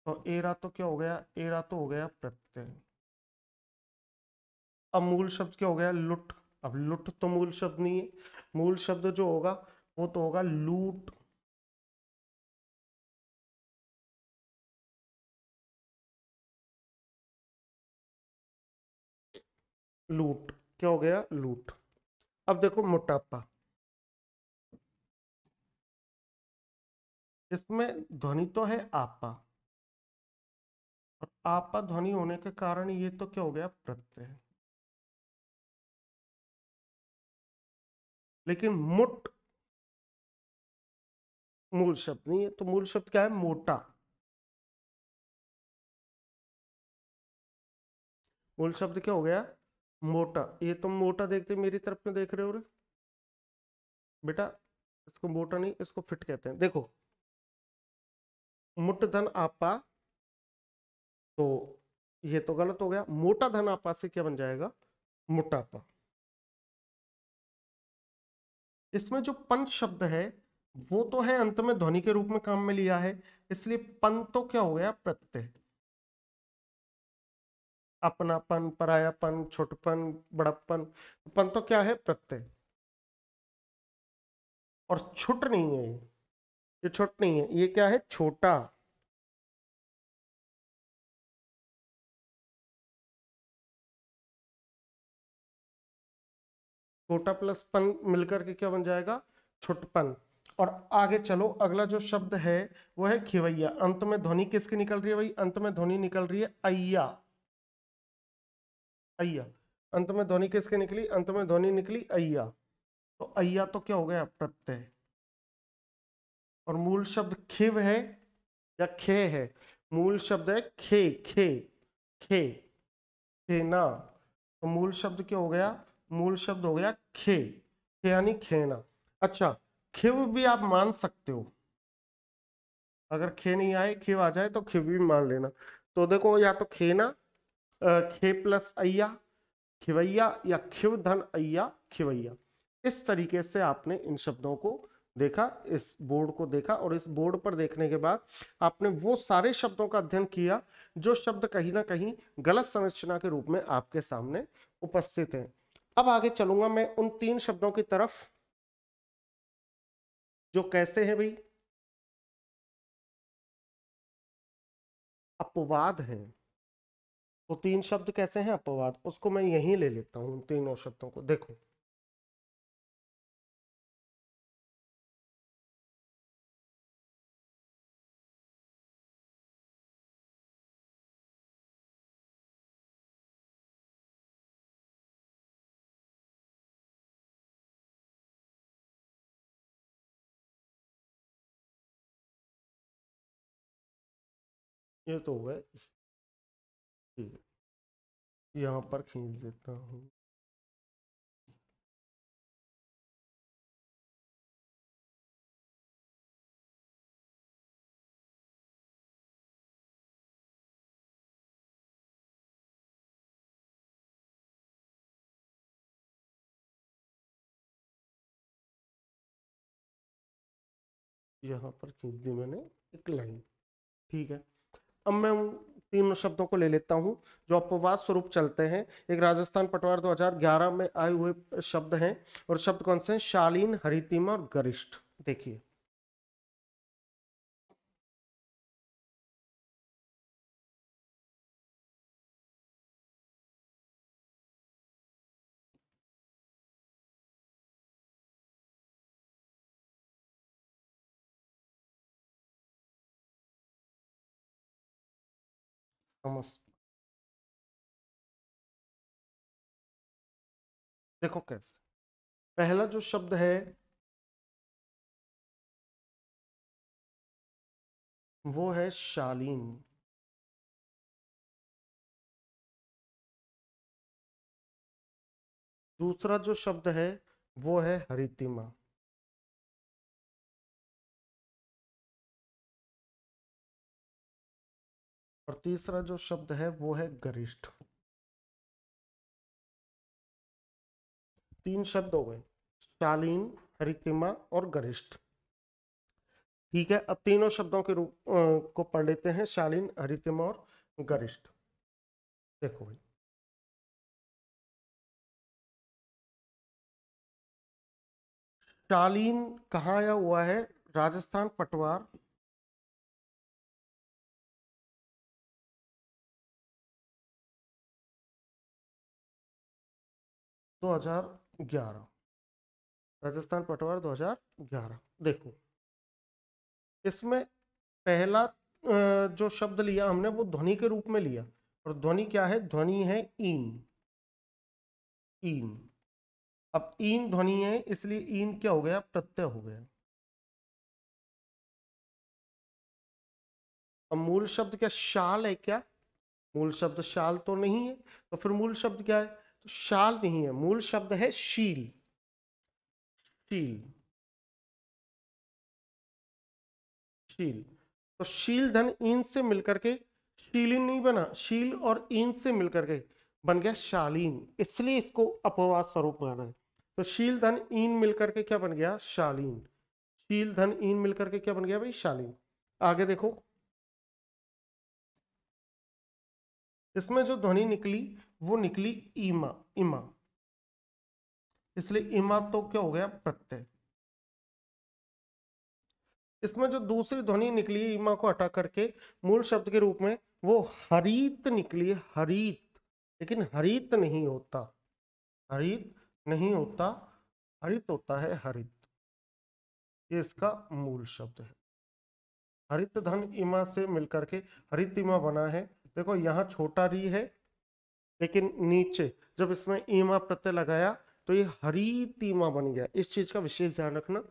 Speaker 1: तो एरा तो क्या हो गया एरा तो हो गया प्रत्यय अब मूल शब्द क्या हो गया लुट अब लुट तो मूल शब्द नहीं है मूल शब्द जो होगा वो तो होगा लूट
Speaker 2: लूट क्या हो गया लूट अब देखो मोटापा इसमें ध्वनि तो है आपा और आपा ध्वनि होने के कारण ये तो क्या हो गया प्रत्यय लेकिन मुट मूल शब्द नहीं है तो मूल शब्द क्या है मोटा
Speaker 1: मूल शब्द क्या हो गया मोटा ये तुम मोटा देखते मेरी तरफ क्यों देख रहे हो रे बेटा इसको मोटा नहीं इसको फिट कहते हैं देखो मुट धन आपा तो ये तो गलत हो गया मोटा धन आपा से क्या बन जाएगा मोटापा इसमें जो पंच शब्द है वो तो है अंत में ध्वनि के रूप में काम में लिया है इसलिए पंत तो क्या हो गया प्रत्यय अपनापन परायापन छोटपन बड़प्पन पन तो क्या है प्रत्यय और छुट नहीं है ये छुट नहीं है ये क्या है छोटा छोटा प्लस पन मिलकर के क्या बन जाएगा छुटपन और आगे चलो अगला जो शब्द है वो है खिवैया अंत में ध्वनि किसकी निकल रही है भाई अंत में ध्वनि निकल रही है अय्या अय्या अंत में ध्वनि किसके निकली अंत में ध्वनि निकली अय्या तो अय्या तो क्या हो गया प्रत्यय और मूल शब्द खिव है या खे है मूल शब्द है खे खे खे खेना तो मूल शब्द क्या हो गया मूल शब्द हो गया खे खे यानी खेना अच्छा खिव भी आप मान सकते हो अगर खे नहीं आए खिव आ जाए तो खिव भी मान लेना तो देखो या तो खेना खे प्लस अय्या खिवैया या खिव धन अय्या खिवैया इस तरीके से आपने इन शब्दों को देखा इस बोर्ड को देखा और इस बोर्ड पर देखने के बाद आपने वो सारे शब्दों का अध्ययन किया जो शब्द कहीं ना कहीं गलत संरचना के रूप में आपके सामने उपस्थित हैं अब आगे चलूंगा मैं उन तीन शब्दों की तरफ जो कैसे हैं भाई
Speaker 2: अपवाद हैं वो तो तीन शब्द कैसे हैं अपवाद उसको मैं यहीं ले लेता हूं तीनों शब्दों को देखो ये तो हुआ यहाँ पर खींच देता हूँ
Speaker 1: यहाँ पर खींच दी मैंने एक लाइन ठीक है अब मैं तीन शब्दों को ले लेता हूँ जो अपवाद स्वरूप चलते हैं एक राजस्थान पटवार 2011 में आए हुए शब्द हैं और शब्द कौन से हैं शालीन हरितिमा और गरिष्ठ देखिए
Speaker 2: almost देखो कैसे पहला जो शब्द है वो है शालीन दूसरा जो शब्द है वो है हरितिमा और तीसरा जो शब्द है वो है गरिष्ठ
Speaker 1: तीन शब्द हो गए शालीन हरितिमा और गरिष्ठ ठीक है अब तीनों शब्दों के रूप आ, को पढ़ लेते हैं शालीन हरितिमा और गरिष्ठ देखो भाई
Speaker 2: शालीन कहाँ आया हुआ है राजस्थान पटवार 2011
Speaker 1: राजस्थान पटवार 2011 देखो इसमें पहला जो शब्द लिया हमने वो ध्वनि के रूप में लिया और ध्वनि क्या है ध्वनि है ईन ईन अब ईन ध्वनि है इसलिए
Speaker 2: ईन क्या हो गया प्रत्यय हो गया
Speaker 1: अब मूल शब्द क्या शाल है क्या मूल शब्द शाल तो नहीं है तो फिर मूल शब्द क्या है तो शाल नहीं है मूल शब्द है शील शील शील तो शील धन इन से मिलकर के शीलिन नहीं बना शील और इन से मिलकर के बन गया शालीन इसलिए इसको अपवाद स्वरूप बनाना है तो शील धन ईन मिलकर के क्या बन गया शालीन शील धन ईन मिलकर के क्या बन गया भाई शालीन आगे देखो इसमें जो ध्वनि निकली वो निकली ईमा इमा इसलिए इमा तो क्या हो गया प्रत्यय इसमें जो दूसरी ध्वनि निकली है इमा को हटा करके मूल शब्द के रूप में वो हरित निकली है हरित लेकिन हरित नहीं होता हरित नहीं होता हरित होता है हरित ये इसका मूल शब्द है हरित धन इमा से मिलकर के हरित इमा बना है देखो यहाँ छोटा री है लेकिन नीचे जब इसमें ईमा प्रत्यय लगाया तो ये हरितिमा बन गया इस चीज का विशेष ध्यान रखना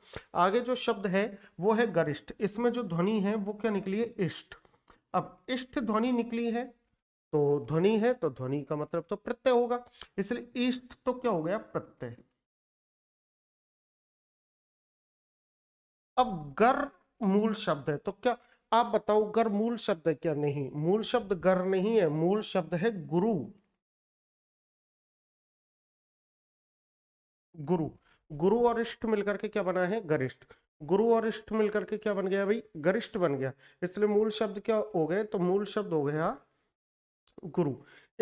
Speaker 1: आगे जो शब्द है वो है गरिष्ठ इसमें जो ध्वनि है वो क्या निकली है इष्ट अब इष्ट ध्वनि निकली है तो ध्वनि है तो ध्वनि का मतलब तो प्रत्यय होगा इसलिए इष्ट तो क्या हो गया प्रत्यय अब गर मूल शब्द है तो क्या आप बताओ गर मूल शब्द है क्या नहीं मूल शब्द गर नहीं है मूल शब्द है गुरु गुरु गुरु और इष्ट मिलकर के क्या बना है गरिष्ठ गुरु और इष्ट मिलकर के क्या बन गया भाई गरिष्ठ बन गया इसलिए मूल शब्द क्या हो गए तो मूल शब्द हो गया गुरु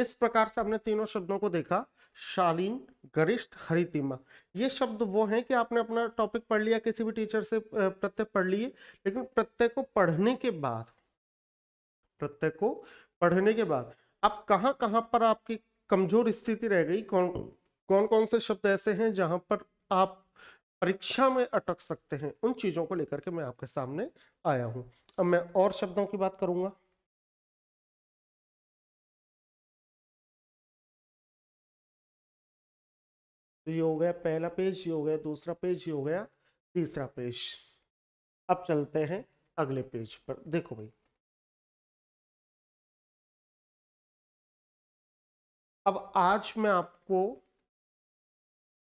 Speaker 1: इस प्रकार से हमने तीनों शब्दों को देखा शालीन गरिष्ठ हरितिमा ये शब्द वो हैं कि आपने अपना टॉपिक पढ़ लिया किसी भी टीचर से प्रत्यय पढ़ लिए लेकिन प्रत्यय को पढ़ने के बाद प्रत्यय को पढ़ने के बाद आप कहां कहाँ पर आपकी कमजोर स्थिति रह गई कौन कौन कौन से शब्द ऐसे हैं जहां पर आप परीक्षा में अटक सकते हैं उन चीजों को लेकर के मैं आपके सामने आया हूं अब मैं और शब्दों की बात करूंगा तो ये हो गया पहला पेज ये हो गया दूसरा पेज ये हो गया तीसरा पेज अब चलते हैं अगले पेज पर देखो भाई अब आज मैं आपको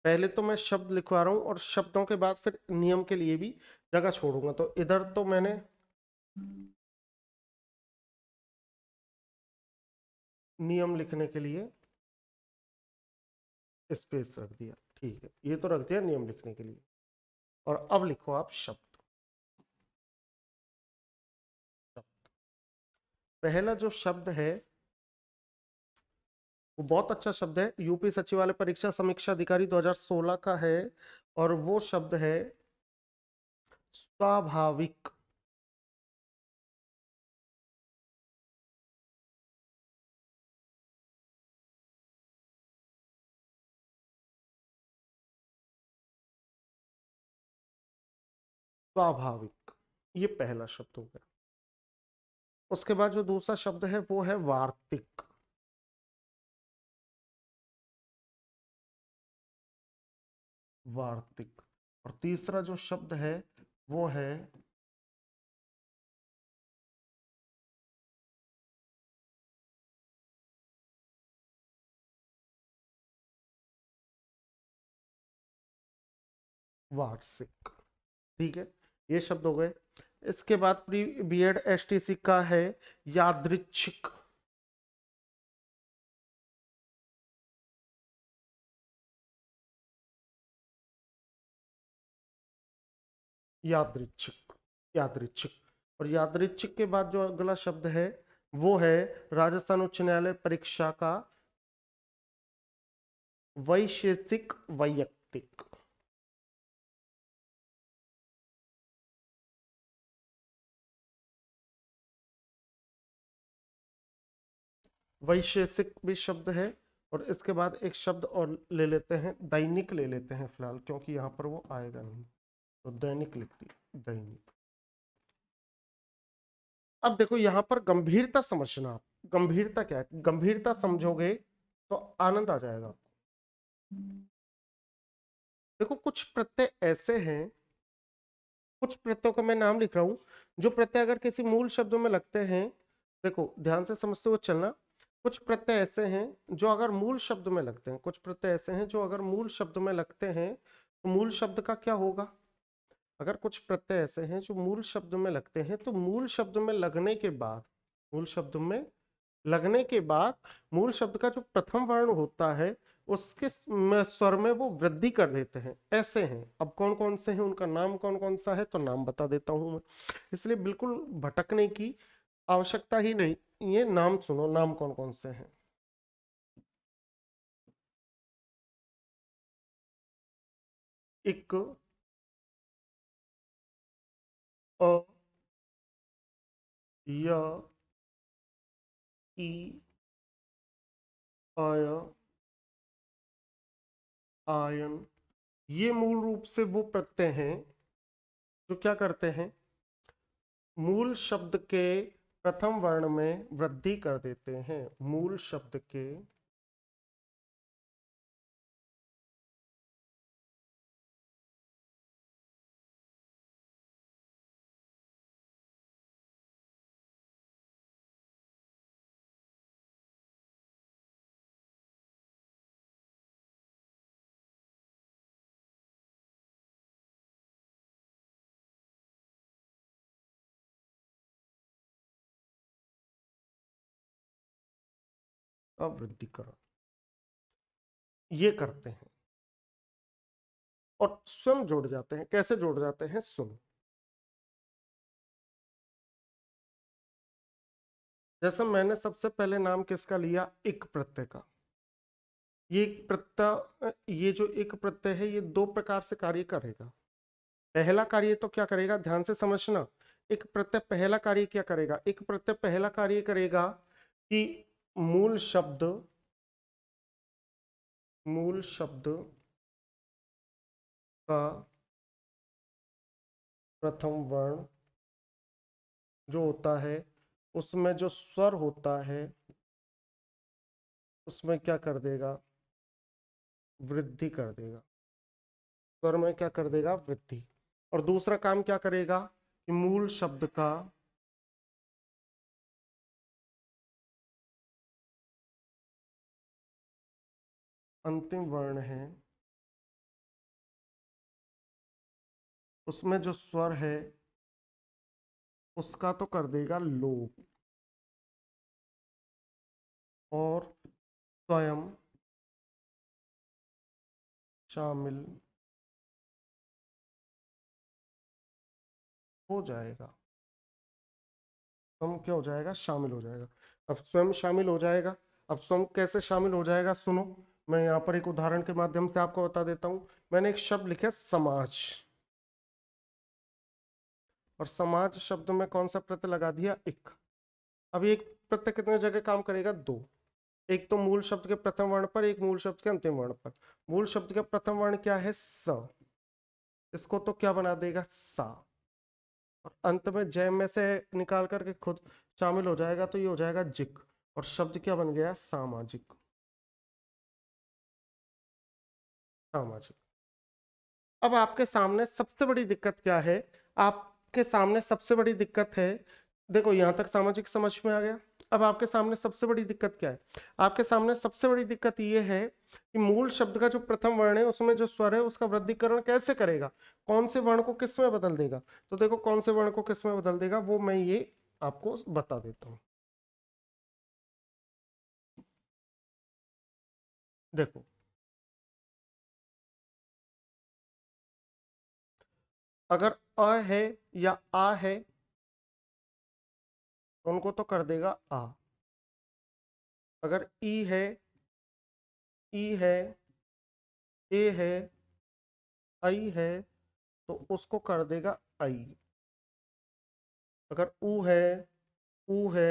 Speaker 1: पहले तो मैं शब्द लिखवा रहा हूँ और शब्दों के बाद फिर नियम के लिए भी जगह छोड़ूंगा तो इधर तो मैंने
Speaker 2: नियम लिखने के लिए स्पेस रख दिया ठीक है ये तो रख दिया नियम लिखने के लिए और अब लिखो आप शब्द
Speaker 1: शब्द पहला जो शब्द है वो बहुत अच्छा शब्द है यूपी सचिवालय परीक्षा समीक्षा अधिकारी 2016 का है और वो शब्द है स्वाभाविक
Speaker 2: स्वाभाविक ये पहला शब्द हो गया उसके बाद जो दूसरा शब्द है वो है वार्तिक वार्तिक और तीसरा जो शब्द है वो है
Speaker 1: वार्षिक ठीक है ये शब्द हो गए इसके बाद pre B Ed S T C का है यादृच्छिक यादृच्छिक यादृच्छिक और यादृच्छिक के बाद जो अगला शब्द है वो है राजस्थान उच्च न्यायालय परीक्षा का वैशेषिक वैयक्तिक वैशेषिक भी शब्द है और इसके बाद एक शब्द और ले लेते हैं दैनिक ले लेते हैं फिलहाल क्योंकि यहां पर वो आएगा नहीं तो दैनिक लिखती दैनिक अब देखो यहां पर गंभीरता समझना आप गंभीरता क्या है गंभीरता समझोगे तो आनंद आ जाएगा देखो कुछ प्रत्यय ऐसे हैं कुछ प्रत्ययों का मैं नाम लिख रहा हूं जो प्रत्यय अगर किसी मूल शब्दों में लगते हैं देखो ध्यान से समझते हुए चलना कुछ प्रत्यय ऐसे हैं जो अगर मूल शब्द में लगते हैं कुछ प्रत्यय ऐसे हैं जो अगर मूल शब्द में लगते हैं तो मूल शब्द का क्या होगा अगर कुछ प्रत्यय ऐसे हैं जो मूल शब्द में लगते हैं तो मूल शब्द में लगने के बाद मूल शब्द में लगने के बाद मूल शब्द का जो प्रथम वर्ण होता है उसके स्वर में वो वृद्धि कर देते हैं ऐसे हैं अब कौन कौन से हैं उनका नाम कौन कौन सा है तो नाम बता देता हूँ मैं इसलिए बिल्कुल भटकने की आवश्यकता ही नहीं ये नाम सुनो नाम कौन कौन से हैं
Speaker 2: एक अ य ई आय आयन ये मूल रूप से वो
Speaker 1: प्रत्यय हैं जो क्या करते हैं मूल शब्द के प्रथम वर्ण में वृद्धि कर देते हैं मूल शब्द के
Speaker 2: का वृद्धि करो ये करते हैं और स्वयं जोड़ जाते हैं कैसे जोड़ जाते हैं सुनो
Speaker 1: जैसे मैंने सबसे पहले नाम किसका लिया एक प्रत्यय का ये एक प्रत्यय ये जो एक प्रत्यय है ये दो प्रकार से कार्य करेगा पहला कार्य तो क्या करेगा ध्यान से समझना एक प्रत्यय पहला कार्य क्या करेगा एक प्रत्यय पहला कार्य करेगा कि मूल शब्द मूल शब्द का
Speaker 2: प्रथम वर्ण जो होता
Speaker 1: है उसमें जो स्वर होता है उसमें क्या कर देगा वृद्धि कर देगा स्वर में क्या कर देगा वृद्धि और दूसरा काम क्या करेगा कि मूल शब्द का
Speaker 2: अंतिम वर्ण है उसमें जो स्वर है उसका तो कर देगा लोप और स्वयं शामिल हो जाएगा
Speaker 1: स्वयं क्या हो जाएगा शामिल हो जाएगा अब स्वयं शामिल हो जाएगा अब स्वयं कैसे शामिल हो जाएगा सुनो मैं यहाँ पर एक उदाहरण के माध्यम से आपको बता देता हूँ मैंने एक शब्द लिखा समाज और समाज शब्द में कौन सा प्रत्यय लगा दिया एक अब एक प्रत्यय कितने जगह काम करेगा दो एक तो मूल शब्द के प्रथम वर्ण पर एक मूल शब्द के अंतिम वर्ण पर मूल शब्द का प्रथम वर्ण क्या है स इसको तो क्या बना देगा सा और अंत में जय में से निकाल करके खुद शामिल हो जाएगा तो ये हो जाएगा जिक और शब्द क्या बन गया सामाजिक सामाजिक अब आपके सामने सबसे बड़ी दिक्कत क्या है आपके सामने सबसे बड़ी दिक्कत है देखो यहां तक सामाजिक समझ में आ गया अब आपके सामने सबसे बड़ी दिक्कत क्या है आपके सामने सबसे बड़ी दिक्कत ये है कि मूल शब्द का जो प्रथम वर्ण है उसमें जो स्वर है उसका वृद्धिकरण कैसे करेगा कौन से वर्ण को किस में बदल देगा तो देखो कौन से वर्ण को किस में बदल देगा वो मैं ये आपको बता देता हूं
Speaker 2: देखो अगर अ है या आ है तो उनको तो कर देगा आ अगर ई है ई है ए है आई है
Speaker 1: तो उसको कर देगा आई अगर ऊ है ऊ है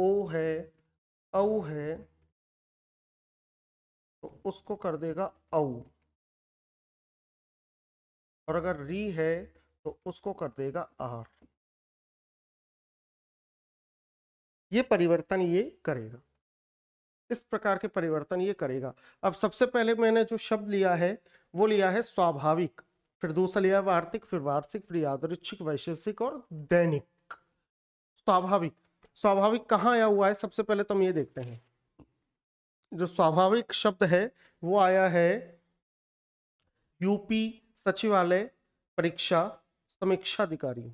Speaker 1: ओ है औ है
Speaker 2: तो उसको कर देगा औ
Speaker 1: और अगर री है तो उसको कर देगा आर ये परिवर्तन ये करेगा इस प्रकार के परिवर्तन ये करेगा अब सबसे पहले मैंने जो शब्द लिया है वो लिया है स्वाभाविक फिर दूसरा लिया वार्तिक फिर वार्षिक फिर यादृच्छिक वैशेषिक और दैनिक स्वाभाविक स्वाभाविक कहाँ आया हुआ है सबसे पहले तो हम ये देखते हैं जो स्वाभाविक शब्द है वो आया है यूपी सचिवालय परीक्षा समीक्षा अधिकारी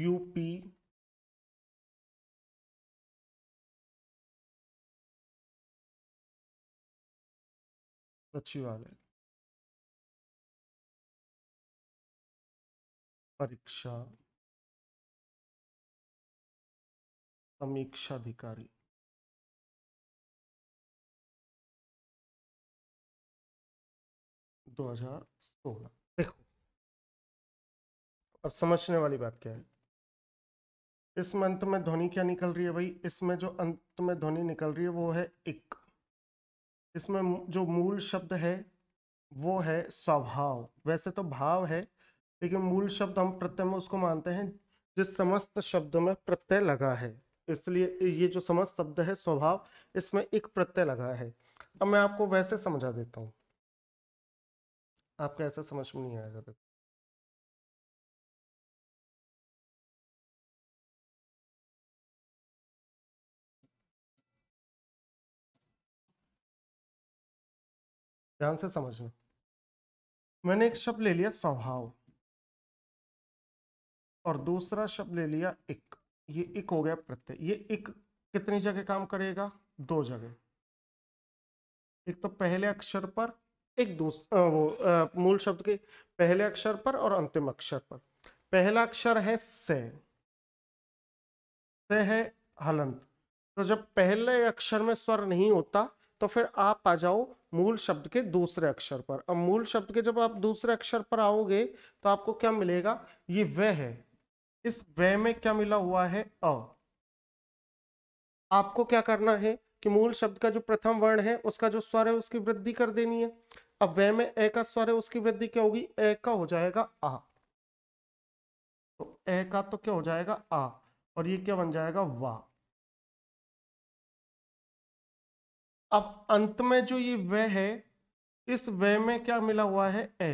Speaker 2: यूपी सचिवालय परीक्षा समीक्षा अधिकारी 2016 देखो
Speaker 1: अब समझने वाली बात क्या है इस मंथ में ध्वनि क्या निकल रही है भाई इसमें जो अंत में ध्वनि निकल रही है वो है एक इसमें जो मूल शब्द है वो है स्वभाव वैसे तो भाव है लेकिन मूल शब्द हम प्रत्यय में उसको मानते हैं जिस समस्त शब्द में प्रत्यय लगा है इसलिए ये जो समस्त शब्द है स्वभाव इसमें एक प्रत्यय लगा है अब मैं आपको वैसे समझा देता हूँ आपका ऐसा समझ में नहीं आएगा
Speaker 2: तक ध्यान से समझना मैंने एक शब्द ले लिया
Speaker 1: स्वभाव और दूसरा शब्द ले लिया एक ये एक हो गया प्रत्यय ये एक कितनी जगह काम करेगा दो जगह एक तो पहले अक्षर पर एक दूसरा वो मूल शब्द के पहले अक्षर पर और अंतिम अक्षर पर पहला अक्षर है से से है हलंत तो जब पहले अक्षर में स्वर नहीं होता तो फिर आप आ जाओ मूल शब्द के दूसरे अक्षर पर अब मूल शब्द के जब आप दूसरे अक्षर पर आओगे तो आपको क्या मिलेगा ये वह है इस वह में क्या मिला हुआ है अ आपको क्या करना है कि मूल शब्द का जो प्रथम वर्ण है उसका जो स्वर है उसकी वृद्धि कर देनी है अब वे में ए का स्वर है उसकी वृद्धि क्या होगी ए का हो जाएगा आ तो ए का तो क्या हो जाएगा आ और ये क्या बन जाएगा वा अब अंत में जो ये वे है इस वे में क्या मिला हुआ है ए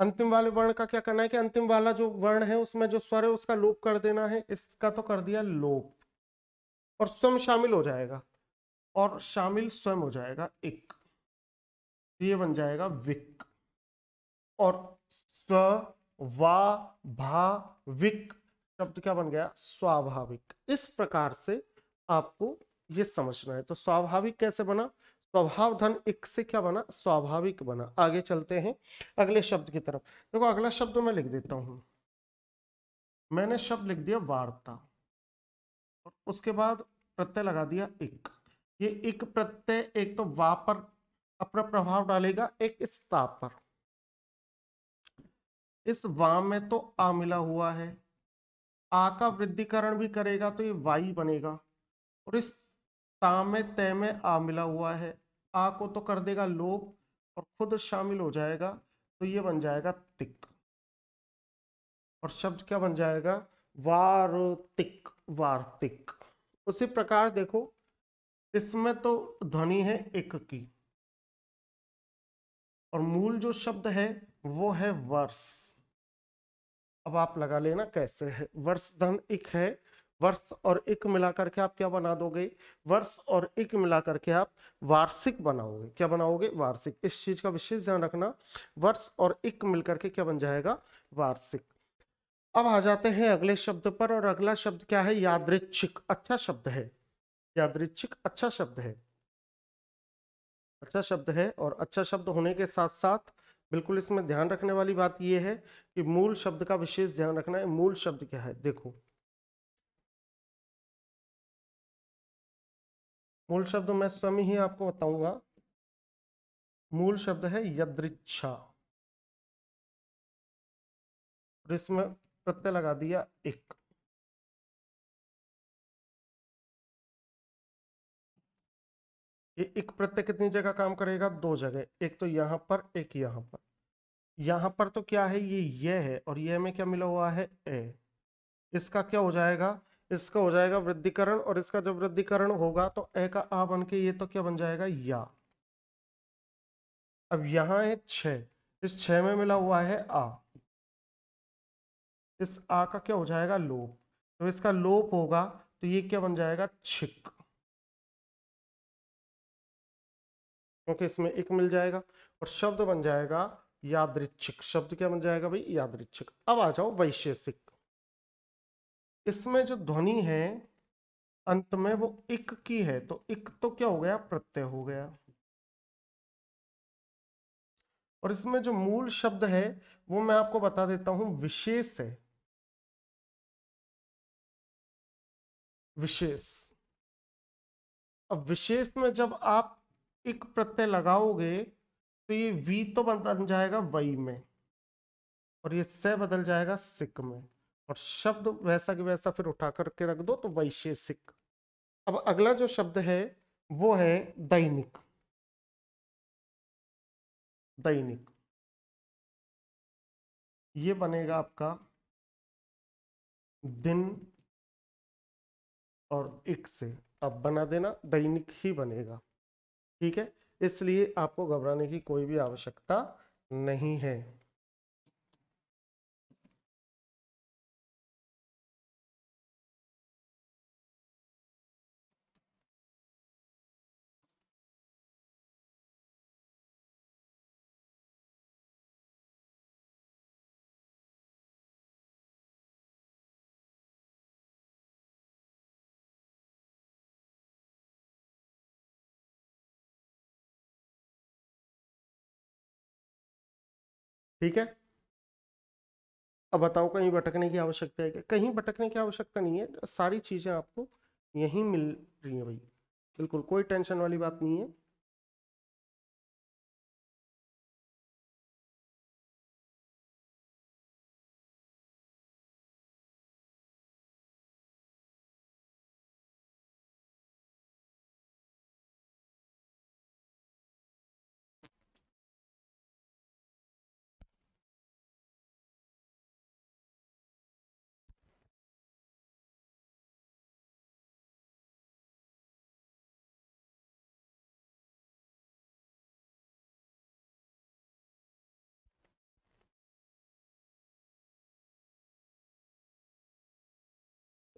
Speaker 1: अंतिम वाले वर्ण का क्या करना है कि अंतिम वाला जो वर्ण है उसमें जो स्वर है उसका लोप कर देना है इसका तो कर दिया लोप और स्वयं शामिल हो जाएगा और शामिल स्वयं हो जाएगा एक ये बन जाएगा विक और स्व वा भा विक शब्द क्या बन गया स्वाभाविक इस प्रकार से आपको ये समझना है तो स्वाभाविक कैसे बना स्वभाव धन एक से क्या बना स्वाभाविक बना आगे चलते हैं अगले शब्द की तरफ देखो अगला शब्द मैं लिख देता हूं मैंने शब्द लिख दिया वार्ता और उसके बाद प्रत्यय लगा दिया एक ये एक प्रत्यय एक तो वापर अपना प्रभाव डालेगा एक स्ताप पर इस वाम में तो आ मिला हुआ है आ का वृद्धिकरण भी करेगा तो ये वाई बनेगा और इस ता में तय में आ मिला हुआ है आ को तो कर देगा लोप और खुद शामिल हो जाएगा तो ये बन जाएगा तिक और शब्द क्या बन जाएगा वार तिक उसी प्रकार देखो इसमें तो ध्वनि है एक की और मूल जो शब्द है वो है वर्ष अब आप लगा लेना कैसे है वर्ष धन इक है वर्ष और एक मिलाकर के आप क्या बना दोगे वर्ष और एक मिलाकर के आप वार्षिक बनाओगे क्या बनाओगे वार्षिक इस चीज का विशेष ध्यान रखना वर्ष और एक मिलकर के क्या बन जाएगा वार्षिक अब आ जाते हैं अगले शब्द पर और अगला शब्द क्या है यादृच्छिक अच्छा शब्द है यादृच्छिक अच्छा शब्द है अच्छा शब्द है और अच्छा शब्द होने के साथ साथ बिल्कुल इसमें ध्यान रखने वाली बात यह है कि मूल शब्द का विशेष ध्यान रखना है मूल शब्द क्या है देखो मूल शब्द मैं स्वयं ही आपको
Speaker 2: बताऊंगा मूल शब्द है यदृच्छा और इसमें प्रत्यय लगा दिया एक ये एक
Speaker 1: प्रत्यय कितनी जगह काम करेगा दो जगह एक तो यहाँ पर एक यहाँ पर यहाँ पर तो क्या है ये ये है और ये में क्या मिला हुआ है ए इसका क्या हो जाएगा इसका हो जाएगा वृद्धिकरण और इसका जब वृद्धिकरण होगा तो ए का आ बन के ये तो क्या बन जाएगा या अब यहाँ है छ इस छ में मिला हुआ है आ इस आ का क्या हो जाएगा लोप तो इसका लोप होगा तो ये क्या बन जाएगा छिक क्योंकि इसमें एक मिल जाएगा और शब्द बन जाएगा यादृच्छिक शब्द क्या बन जाएगा भाई यादृच्छिक अब आ जाओ वैशेषिक इसमें जो ध्वनि है अंत में वो इक की है तो इक तो क्या हो गया प्रत्यय हो गया और इसमें जो मूल शब्द है
Speaker 2: वो मैं आपको बता देता हूं विशेष है
Speaker 1: विशेष अब विशेष में जब आप एक प्रत्यय लगाओगे तो ये वी तो बन जाएगा वई में और ये स बदल जाएगा सिक में और शब्द वैसा कि वैसा फिर उठा करके रख दो तो सिक अब अगला जो शब्द है वो है दैनिक
Speaker 2: दैनिक ये बनेगा आपका दिन
Speaker 1: और एक से अब बना देना दैनिक ही बनेगा ठीक है इसलिए आपको घबराने की कोई भी आवश्यकता नहीं है ठीक है अब बताओ कहीं भटकने की आवश्यकता है क्या कहीं भटकने की आवश्यकता नहीं है सारी चीज़ें आपको यहीं मिल रही हैं भाई बिल्कुल कोई टेंशन वाली बात नहीं है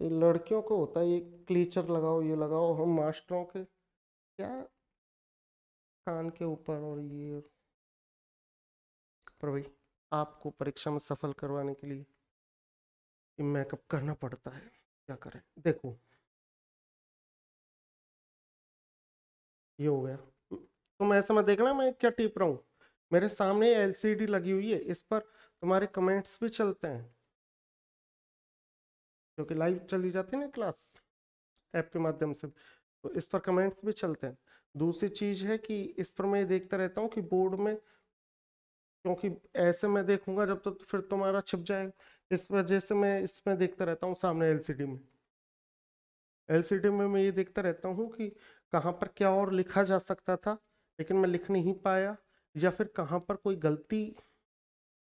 Speaker 1: लड़कियों को होता है ये क्लीचर लगाओ ये लगाओ हम मास्टरों के क्या कान के ऊपर और ये पर भाई आपको परीक्षा में सफल करवाने के लिए मेकअप करना पड़ता है क्या करें देखो ये हो गया तुम ऐसा मत देखना मैं क्या टिप रहा हूँ मेरे सामने एलसीडी लगी हुई है इस पर तुम्हारे कमेंट्स भी चलते हैं क्योंकि लाइव चली जाती है ना क्लास ऐप के माध्यम से तो इस पर कमेंट्स भी चलते हैं दूसरी चीज़ है कि इस पर मैं देखता रहता हूँ कि बोर्ड में क्योंकि ऐसे मैं देखूंगा जब तक तो फिर तुम्हारा छिप जाएगा इस वजह से मैं इसमें देखता रहता हूँ सामने एल में एल में मैं ये देखता रहता हूँ कि कहाँ पर क्या और लिखा जा सकता था लेकिन मैं लिख नहीं पाया या फिर कहाँ पर कोई गलती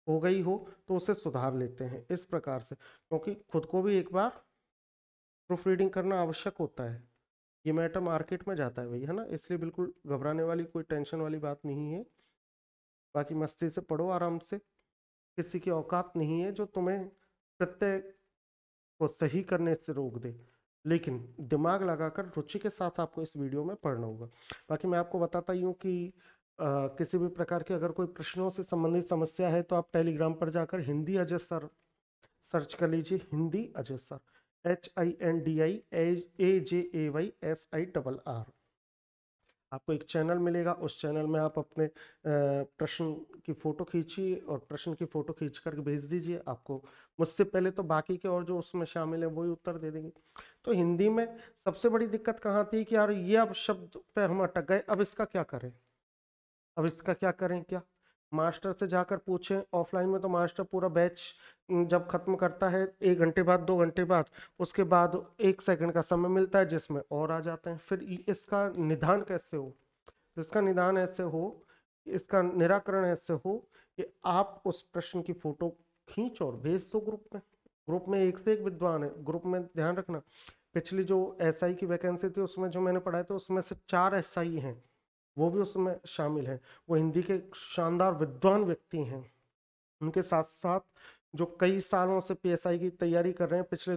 Speaker 1: हो गई हो तो उसे सुधार लेते हैं इस प्रकार से क्योंकि खुद को भी एक बार प्रूफ रीडिंग करना आवश्यक होता है ये मैटर मार्केट में जाता है भाई है ना इसलिए बिल्कुल घबराने वाली कोई टेंशन वाली बात नहीं है बाकी मस्ती से पढ़ो आराम से किसी की औकात नहीं है जो तुम्हें प्रत्यय को सही करने से रोक दे लेकिन दिमाग लगाकर रुचि के साथ आपको इस वीडियो में पढ़ना होगा बाकी मैं आपको बताता ही हूँ कि किसी भी प्रकार के अगर कोई प्रश्नों से संबंधित समस्या है तो आप टेलीग्राम पर जाकर हिंदी अजय सर सर्च कर लीजिए Hindi Ajay sir H I N D I A J A Y S I double R आपको एक चैनल मिलेगा उस चैनल में आप अपने प्रश्न की फ़ोटो खींचिए और प्रश्न की फ़ोटो खींच करके भेज दीजिए आपको मुझसे पहले तो बाकी के और जो उसमें शामिल है वही उत्तर दे देंगे तो हिंदी में सबसे बड़ी दिक्कत कहाँ थी कि यार ये अब शब्द पे हम अटक गए अब इसका क्या करें अब इसका क्या करें क्या मास्टर से जाकर पूछें ऑफलाइन में तो मास्टर पूरा बैच जब ख़त्म करता है एक घंटे बाद दो घंटे बाद उसके बाद एक सेकंड का समय मिलता है जिसमें और आ जाते हैं फिर इसका निदान कैसे हो इसका निदान ऐसे हो इसका निराकरण ऐसे हो कि आप उस प्रश्न की फ़ोटो खींच और भेज दो ग्रुप में ग्रुप में एक से एक विद्वान है ग्रुप में ध्यान रखना पिछली जो एस की वैकेंसी थी उसमें जो मैंने पढ़ाया था उसमें से चार एस हैं वो भी उसमें शामिल है वो हिंदी के शानदार विद्वान व्यक्ति हैं उनके साथ साथ जो कई सालों से पीएसआई की तैयारी कर रहे हैं पिछले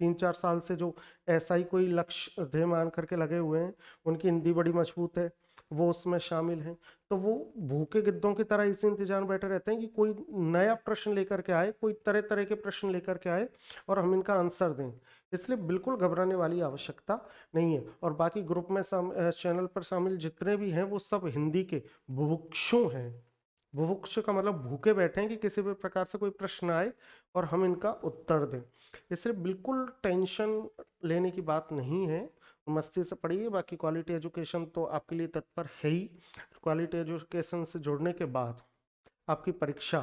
Speaker 1: तीन चार साल से जो एसआई कोई लक्ष्य ध्येय मान करके लगे हुए हैं उनकी हिंदी बड़ी मजबूत है वो उसमें शामिल हैं तो वो भूखे गिद्धों की तरह इसी इंतजार में बैठे रहते हैं कि कोई नया प्रश्न लेकर के आए कोई तरह तरह के प्रश्न लेकर के आए और हम इनका आंसर दें इसलिए बिल्कुल घबराने वाली आवश्यकता नहीं है और बाकी ग्रुप में चैनल पर शामिल जितने भी हैं वो सब हिंदी के भुभुक्षु हैं भुभुक्ष का मतलब भूखे बैठे हैं कि किसी भी प्रकार से कोई प्रश्न आए और हम इनका उत्तर दें इसलिए बिल्कुल टेंशन लेने की बात नहीं है मस्ती से पढ़िए बाकी क्वालिटी एजुकेशन तो आपके लिए तत्पर है ही क्वालिटी एजुकेशन से जुड़ने के बाद आपकी परीक्षा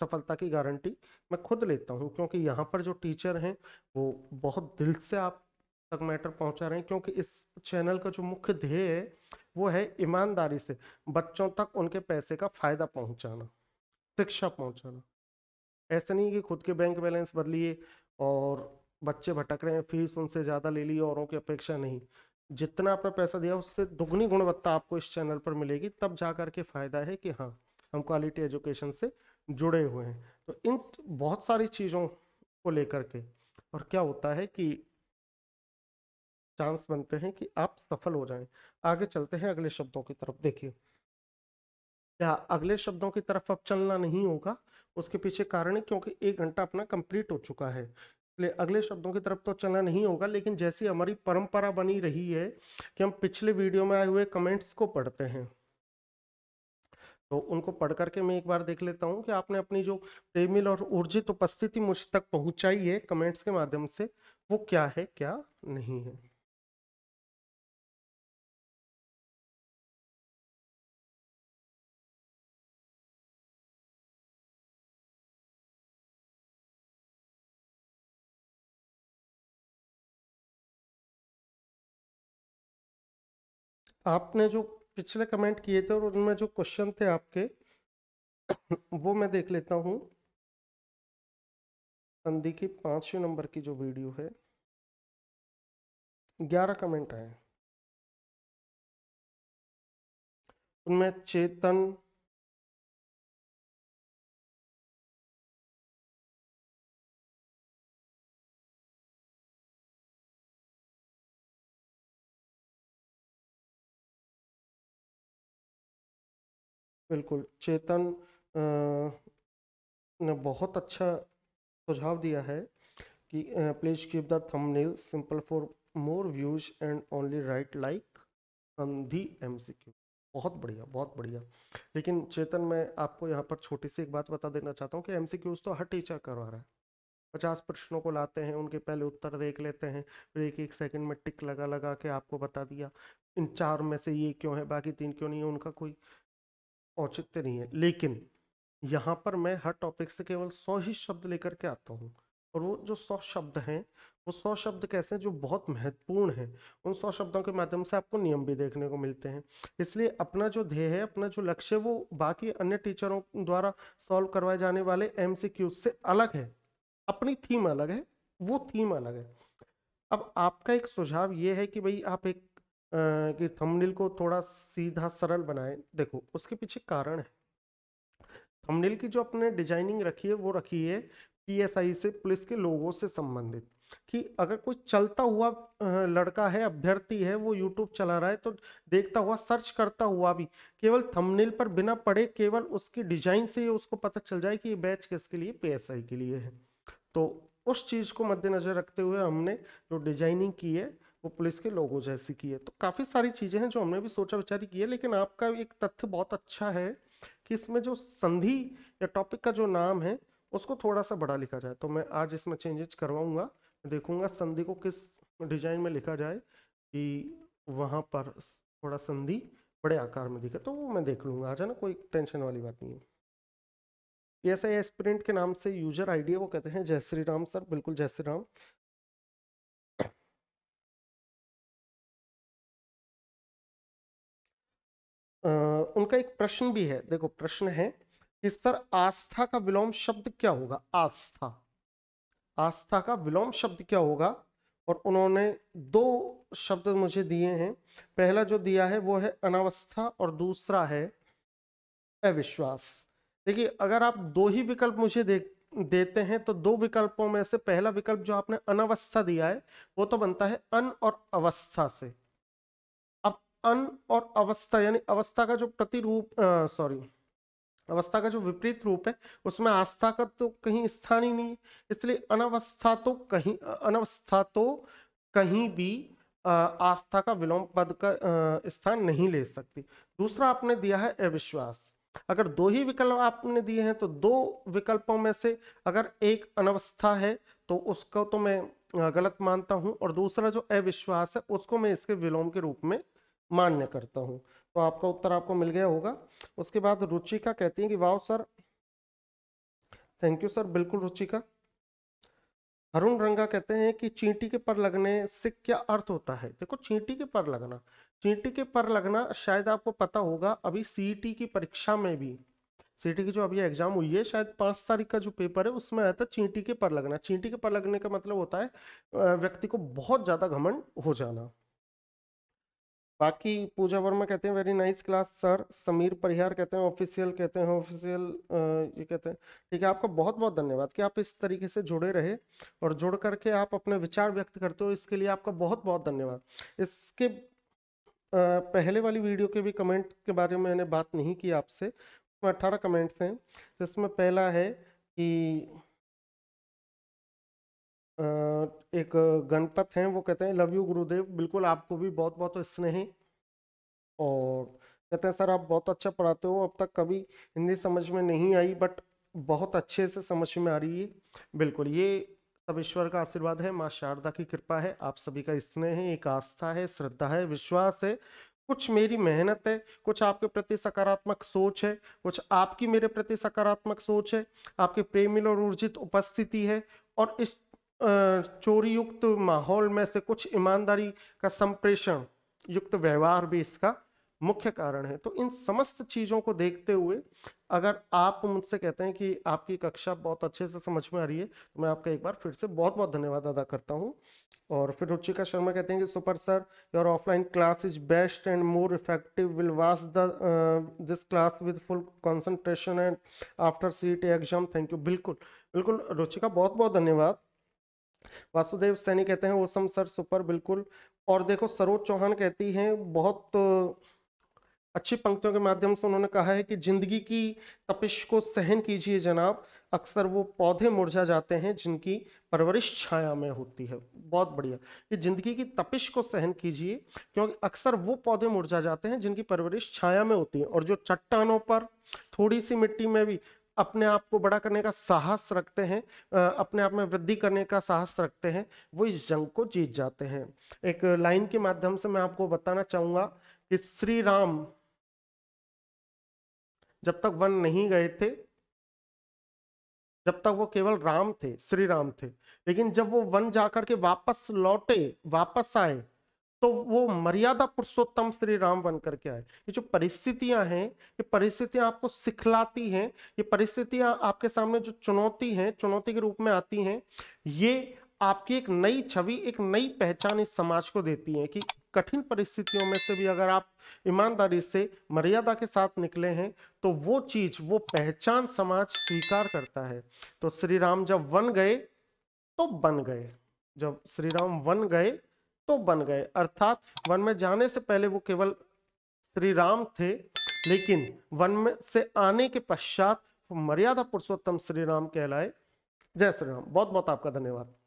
Speaker 1: सफलता की गारंटी मैं खुद लेता हूँ क्योंकि यहाँ पर जो टीचर हैं वो बहुत दिल से आप तक मैटर पहुँचा रहे हैं क्योंकि इस चैनल का जो मुख्य ध्येय है वो है ईमानदारी से बच्चों तक उनके पैसे का फ़ायदा पहुँचाना शिक्षा पहुँचाना ऐसा नहीं कि खुद के बैंक बैलेंस बदलिए और बच्चे भटक रहे हैं फीस उनसे ज़्यादा ले ली औरों की अपेक्षा नहीं जितना आपने पैसा दिया उससे दुगनी गुणवत्ता आपको इस चैनल पर मिलेगी तब जा कर के फ़ायदा है कि हाँ हम क्वालिटी एजुकेशन से जुड़े हुए हैं तो इन बहुत सारी चीज़ों को लेकर के और क्या होता है कि चांस बनते हैं कि आप सफल हो जाएं आगे चलते हैं अगले शब्दों की तरफ देखिए या अगले शब्दों की तरफ अब चलना नहीं होगा उसके पीछे कारण है क्योंकि एक घंटा अपना कंप्लीट हो चुका है अगले शब्दों की तरफ तो चला नहीं होगा लेकिन जैसी हमारी परंपरा बनी रही है कि हम पिछले वीडियो में आए हुए कमेंट्स को पढ़ते हैं तो उनको पढ़ करके मैं एक बार देख लेता हूँ कि आपने अपनी जो प्रेमिल और ऊर्जित उपस्थिति मुझ तक पहुँचाई है कमेंट्स के माध्यम से वो क्या है क्या नहीं है आपने जो पिछले कमेंट किए थे और उनमें जो क्वेश्चन थे आपके वो मैं देख लेता हूँ अंधी की पाँचवें नंबर की जो वीडियो
Speaker 2: है ग्यारह कमेंट आए उनमें चेतन बिल्कुल चेतन
Speaker 1: ने बहुत अच्छा सुझाव दिया है कि please keep the thumbnail simple for more views and only write like संधि एमसीक्यू बहुत बढ़िया बहुत बढ़िया लेकिन चेतन मैं आपको यहाँ पर छोटी सी एक बात बता देना चाहता हूँ कि एम तो हर टीचर करवा रहा है पचास प्रश्नों को लाते हैं उनके पहले उत्तर देख लेते हैं फिर एक एक सेकंड में टिक लगा लगा के आपको बता दिया इन चार में से ये क्यों है बाकी तीन क्यों नहीं है उनका कोई औचित्य नहीं है लेकिन यहाँ पर मैं हर टॉपिक से केवल सौ ही शब्द लेकर के आता हूँ और वो जो सौ शब्द हैं वो सौ शब्द कैसे हैं जो बहुत महत्वपूर्ण हैं उन सौ शब्दों के माध्यम से आपको नियम भी देखने को मिलते हैं इसलिए अपना जो ध्येय है अपना जो लक्ष्य वो बाकी अन्य टीचरों द्वारा सॉल्व करवाए जाने वाले एम से अलग है अपनी थीम अलग है वो थीम अलग है अब आपका एक सुझाव ये है कि भाई आप एक कि थंबनेल को थोड़ा सीधा सरल बनाए देखो उसके पीछे कारण है थंबनेल की जो अपने डिजाइनिंग रखी है वो रखी है पीएसआई से पुलिस के लोगों से संबंधित कि अगर कोई चलता हुआ लड़का है अभ्यर्थी है वो यूट्यूब चला रहा है तो देखता हुआ सर्च करता हुआ भी केवल थंबनेल पर बिना पढ़े केवल उसकी डिजाइन से ही उसको पता चल जाए कि ये बैच किसके लिए पीएसआई के लिए है तो उस चीज़ को मद्देनजर रखते हुए हमने जो डिजाइनिंग की है वो पुलिस के लोगों जैसी की है तो काफ़ी सारी चीज़ें हैं जो हमने भी सोचा विचारी की है लेकिन आपका एक तथ्य बहुत अच्छा है कि इसमें जो संधि या टॉपिक का जो नाम है उसको थोड़ा सा बड़ा लिखा जाए तो मैं आज इसमें चेंजेज करवाऊँगा देखूँगा संधि को किस डिजाइन में लिखा जाए कि वहाँ पर थोड़ा संधि बड़े आकार में दिखे तो वो मैं देख लूँगा है ना कोई टेंशन वाली बात नहीं है एस आई एस्पिरेंट के नाम से यूजर आईडी वो कहते हैं जय श्री राम सर बिल्कुल जय श्री राम उनका एक प्रश्न भी है देखो प्रश्न है कि सर आस्था का विलोम शब्द क्या होगा आस्था आस्था का विलोम शब्द क्या होगा और उन्होंने दो शब्द मुझे दिए हैं पहला जो दिया है वो है अनावस्था और दूसरा है अविश्वास देखिए अगर आप दो ही विकल्प मुझे दे देते हैं तो दो विकल्पों में से पहला विकल्प जो आपने अनावस्था दिया है वो तो बनता है अन और अवस्था से अन और अवस्था यानी अवस्था का जो प्रतिरूप सॉरी अवस्था का जो विपरीत रूप है उसमें आस्था का तो कहीं स्थान ही नहीं है इसलिए अनवस्था तो कहीं अनवस्था तो कहीं भी आ, आस्था का विलोम पद का आ, स्थान नहीं ले सकती दूसरा आपने दिया है अविश्वास अगर दो ही विकल्प आपने दिए हैं तो दो विकल्पों में से अगर एक अनवस्था है तो उसको तो मैं गलत मानता हूं और दूसरा जो अविश्वास है उसको मैं इसके विलोम के रूप में मान्य करता हूँ तो आपका उत्तर आपको मिल गया होगा उसके बाद रुचिका कहती है कि वाह सर थैंक यू सर बिल्कुल रुचिका अरुण रंगा कहते हैं कि चींटी के पर लगने से क्या अर्थ होता है देखो चींटी के पर लगना चींटी के पर लगना शायद आपको पता होगा अभी सीईटी e की परीक्षा में भी सीटी e की जो अभी एग्जाम हुई है शायद पाँच तारीख का जो पेपर है उसमें आया था चींटी के पर लगना चींटी के पर लगने का मतलब होता है व्यक्ति को बहुत ज़्यादा घमंड हो जाना बाकी पूजा वर्मा कहते हैं very nice class sir Sameer Parihar कहते हैं ऑफिशियल कहते हैं ऑफिशियल ये कहते हैं ठीक है आपका बहुत बहुत धन्यवाद कि आप इस तरीके से जुड़े रहे और जुड़ करके आप अपने विचार व्यक्त करते हो इसके लिए आपका बहुत बहुत धन्यवाद इसके पहले वाली वीडियो के भी कमेंट के बारे में मैंने बात नहीं की आपसे अठारह कमेंट्स हैं जिसमें पहला है कि एक गणपत हैं वो कहते हैं लव यू गुरुदेव बिल्कुल आपको भी बहुत बहुत स्नेह और कहते हैं सर आप बहुत अच्छा पढ़ाते हो अब तक कभी हिंदी समझ में नहीं आई बट बहुत अच्छे से समझ में आ रही है बिल्कुल ये सब ईश्वर का आशीर्वाद है माँ शारदा की कृपा है आप सभी का स्नेह है एक आस्था है श्रद्धा है विश्वास है कुछ मेरी मेहनत है कुछ आपके प्रति सकारात्मक सोच है कुछ आपकी मेरे प्रति सकारात्मक सोच है आपके प्रेमिल और ऊर्जित उपस्थिति है और इस चोरी युक्त माहौल में से कुछ ईमानदारी का संप्रेषण युक्त व्यवहार भी इसका मुख्य कारण है तो इन समस्त चीज़ों को देखते हुए अगर आप मुझसे कहते हैं कि आपकी कक्षा बहुत अच्छे से समझ में आ रही है तो मैं आपका एक बार फिर से बहुत बहुत धन्यवाद अदा करता हूँ और फिर रुचिका शर्मा कहते हैं कि super sir your offline class is best and more effective will was the this class with full concentration and after see exam thank you बिल्कुल बिल्कुल रुचिका बहुत बहुत धन्यवाद वासुदेव सैनी कहते हैं ओसम सर सुपर बिल्कुल और देखो सरोज चौहान कहती हैं बहुत अच्छी पंक्तियों के माध्यम से उन्होंने कहा है कि जिंदगी की तपिश को सहन कीजिए जनाब अक्सर वो पौधे मुरझा जाते हैं जिनकी परवरिश छाया में होती है बहुत बढ़िया कि जिंदगी की तपिश को सहन कीजिए क्योंकि अक्सर वो पौधे मुरझा जाते हैं जिनकी परवरिश छाया में होती है और जो चट्टानों पर थोड़ी सी मिट्टी में भी अपने आप को बड़ा करने का साहस रखते हैं अपने आप में वृद्धि करने का साहस रखते हैं वो इस जंग को जीत जाते हैं एक लाइन के माध्यम से मैं आपको बताना चाहूंगा कि श्री राम जब तक वन नहीं गए थे जब तक वो केवल राम थे श्री राम थे लेकिन जब वो वन जाकर के वापस लौटे वापस आए तो वो मर्यादा पुरुषोत्तम श्री राम बन करके आए ये जो परिस्थितियां हैं ये परिस्थितियां आपको सिखलाती हैं ये परिस्थितियां आपके सामने जो चुनौती हैं चुनौती के रूप में आती हैं ये आपकी एक नई छवि एक नई पहचान इस समाज को देती है कि कठिन परिस्थितियों में से भी अगर आप ईमानदारी से मर्यादा के साथ निकले हैं तो वो चीज वो पहचान समाज स्वीकार करता है तो श्री राम जब वन गए तो बन गए जब श्री राम वन गए तो बन गए अर्थात वन में जाने से पहले वो केवल श्री राम थे लेकिन वन में से आने के पश्चात मर्यादा पुरुषोत्तम श्री राम कहलाए जय श्री राम बहुत बहुत आपका धन्यवाद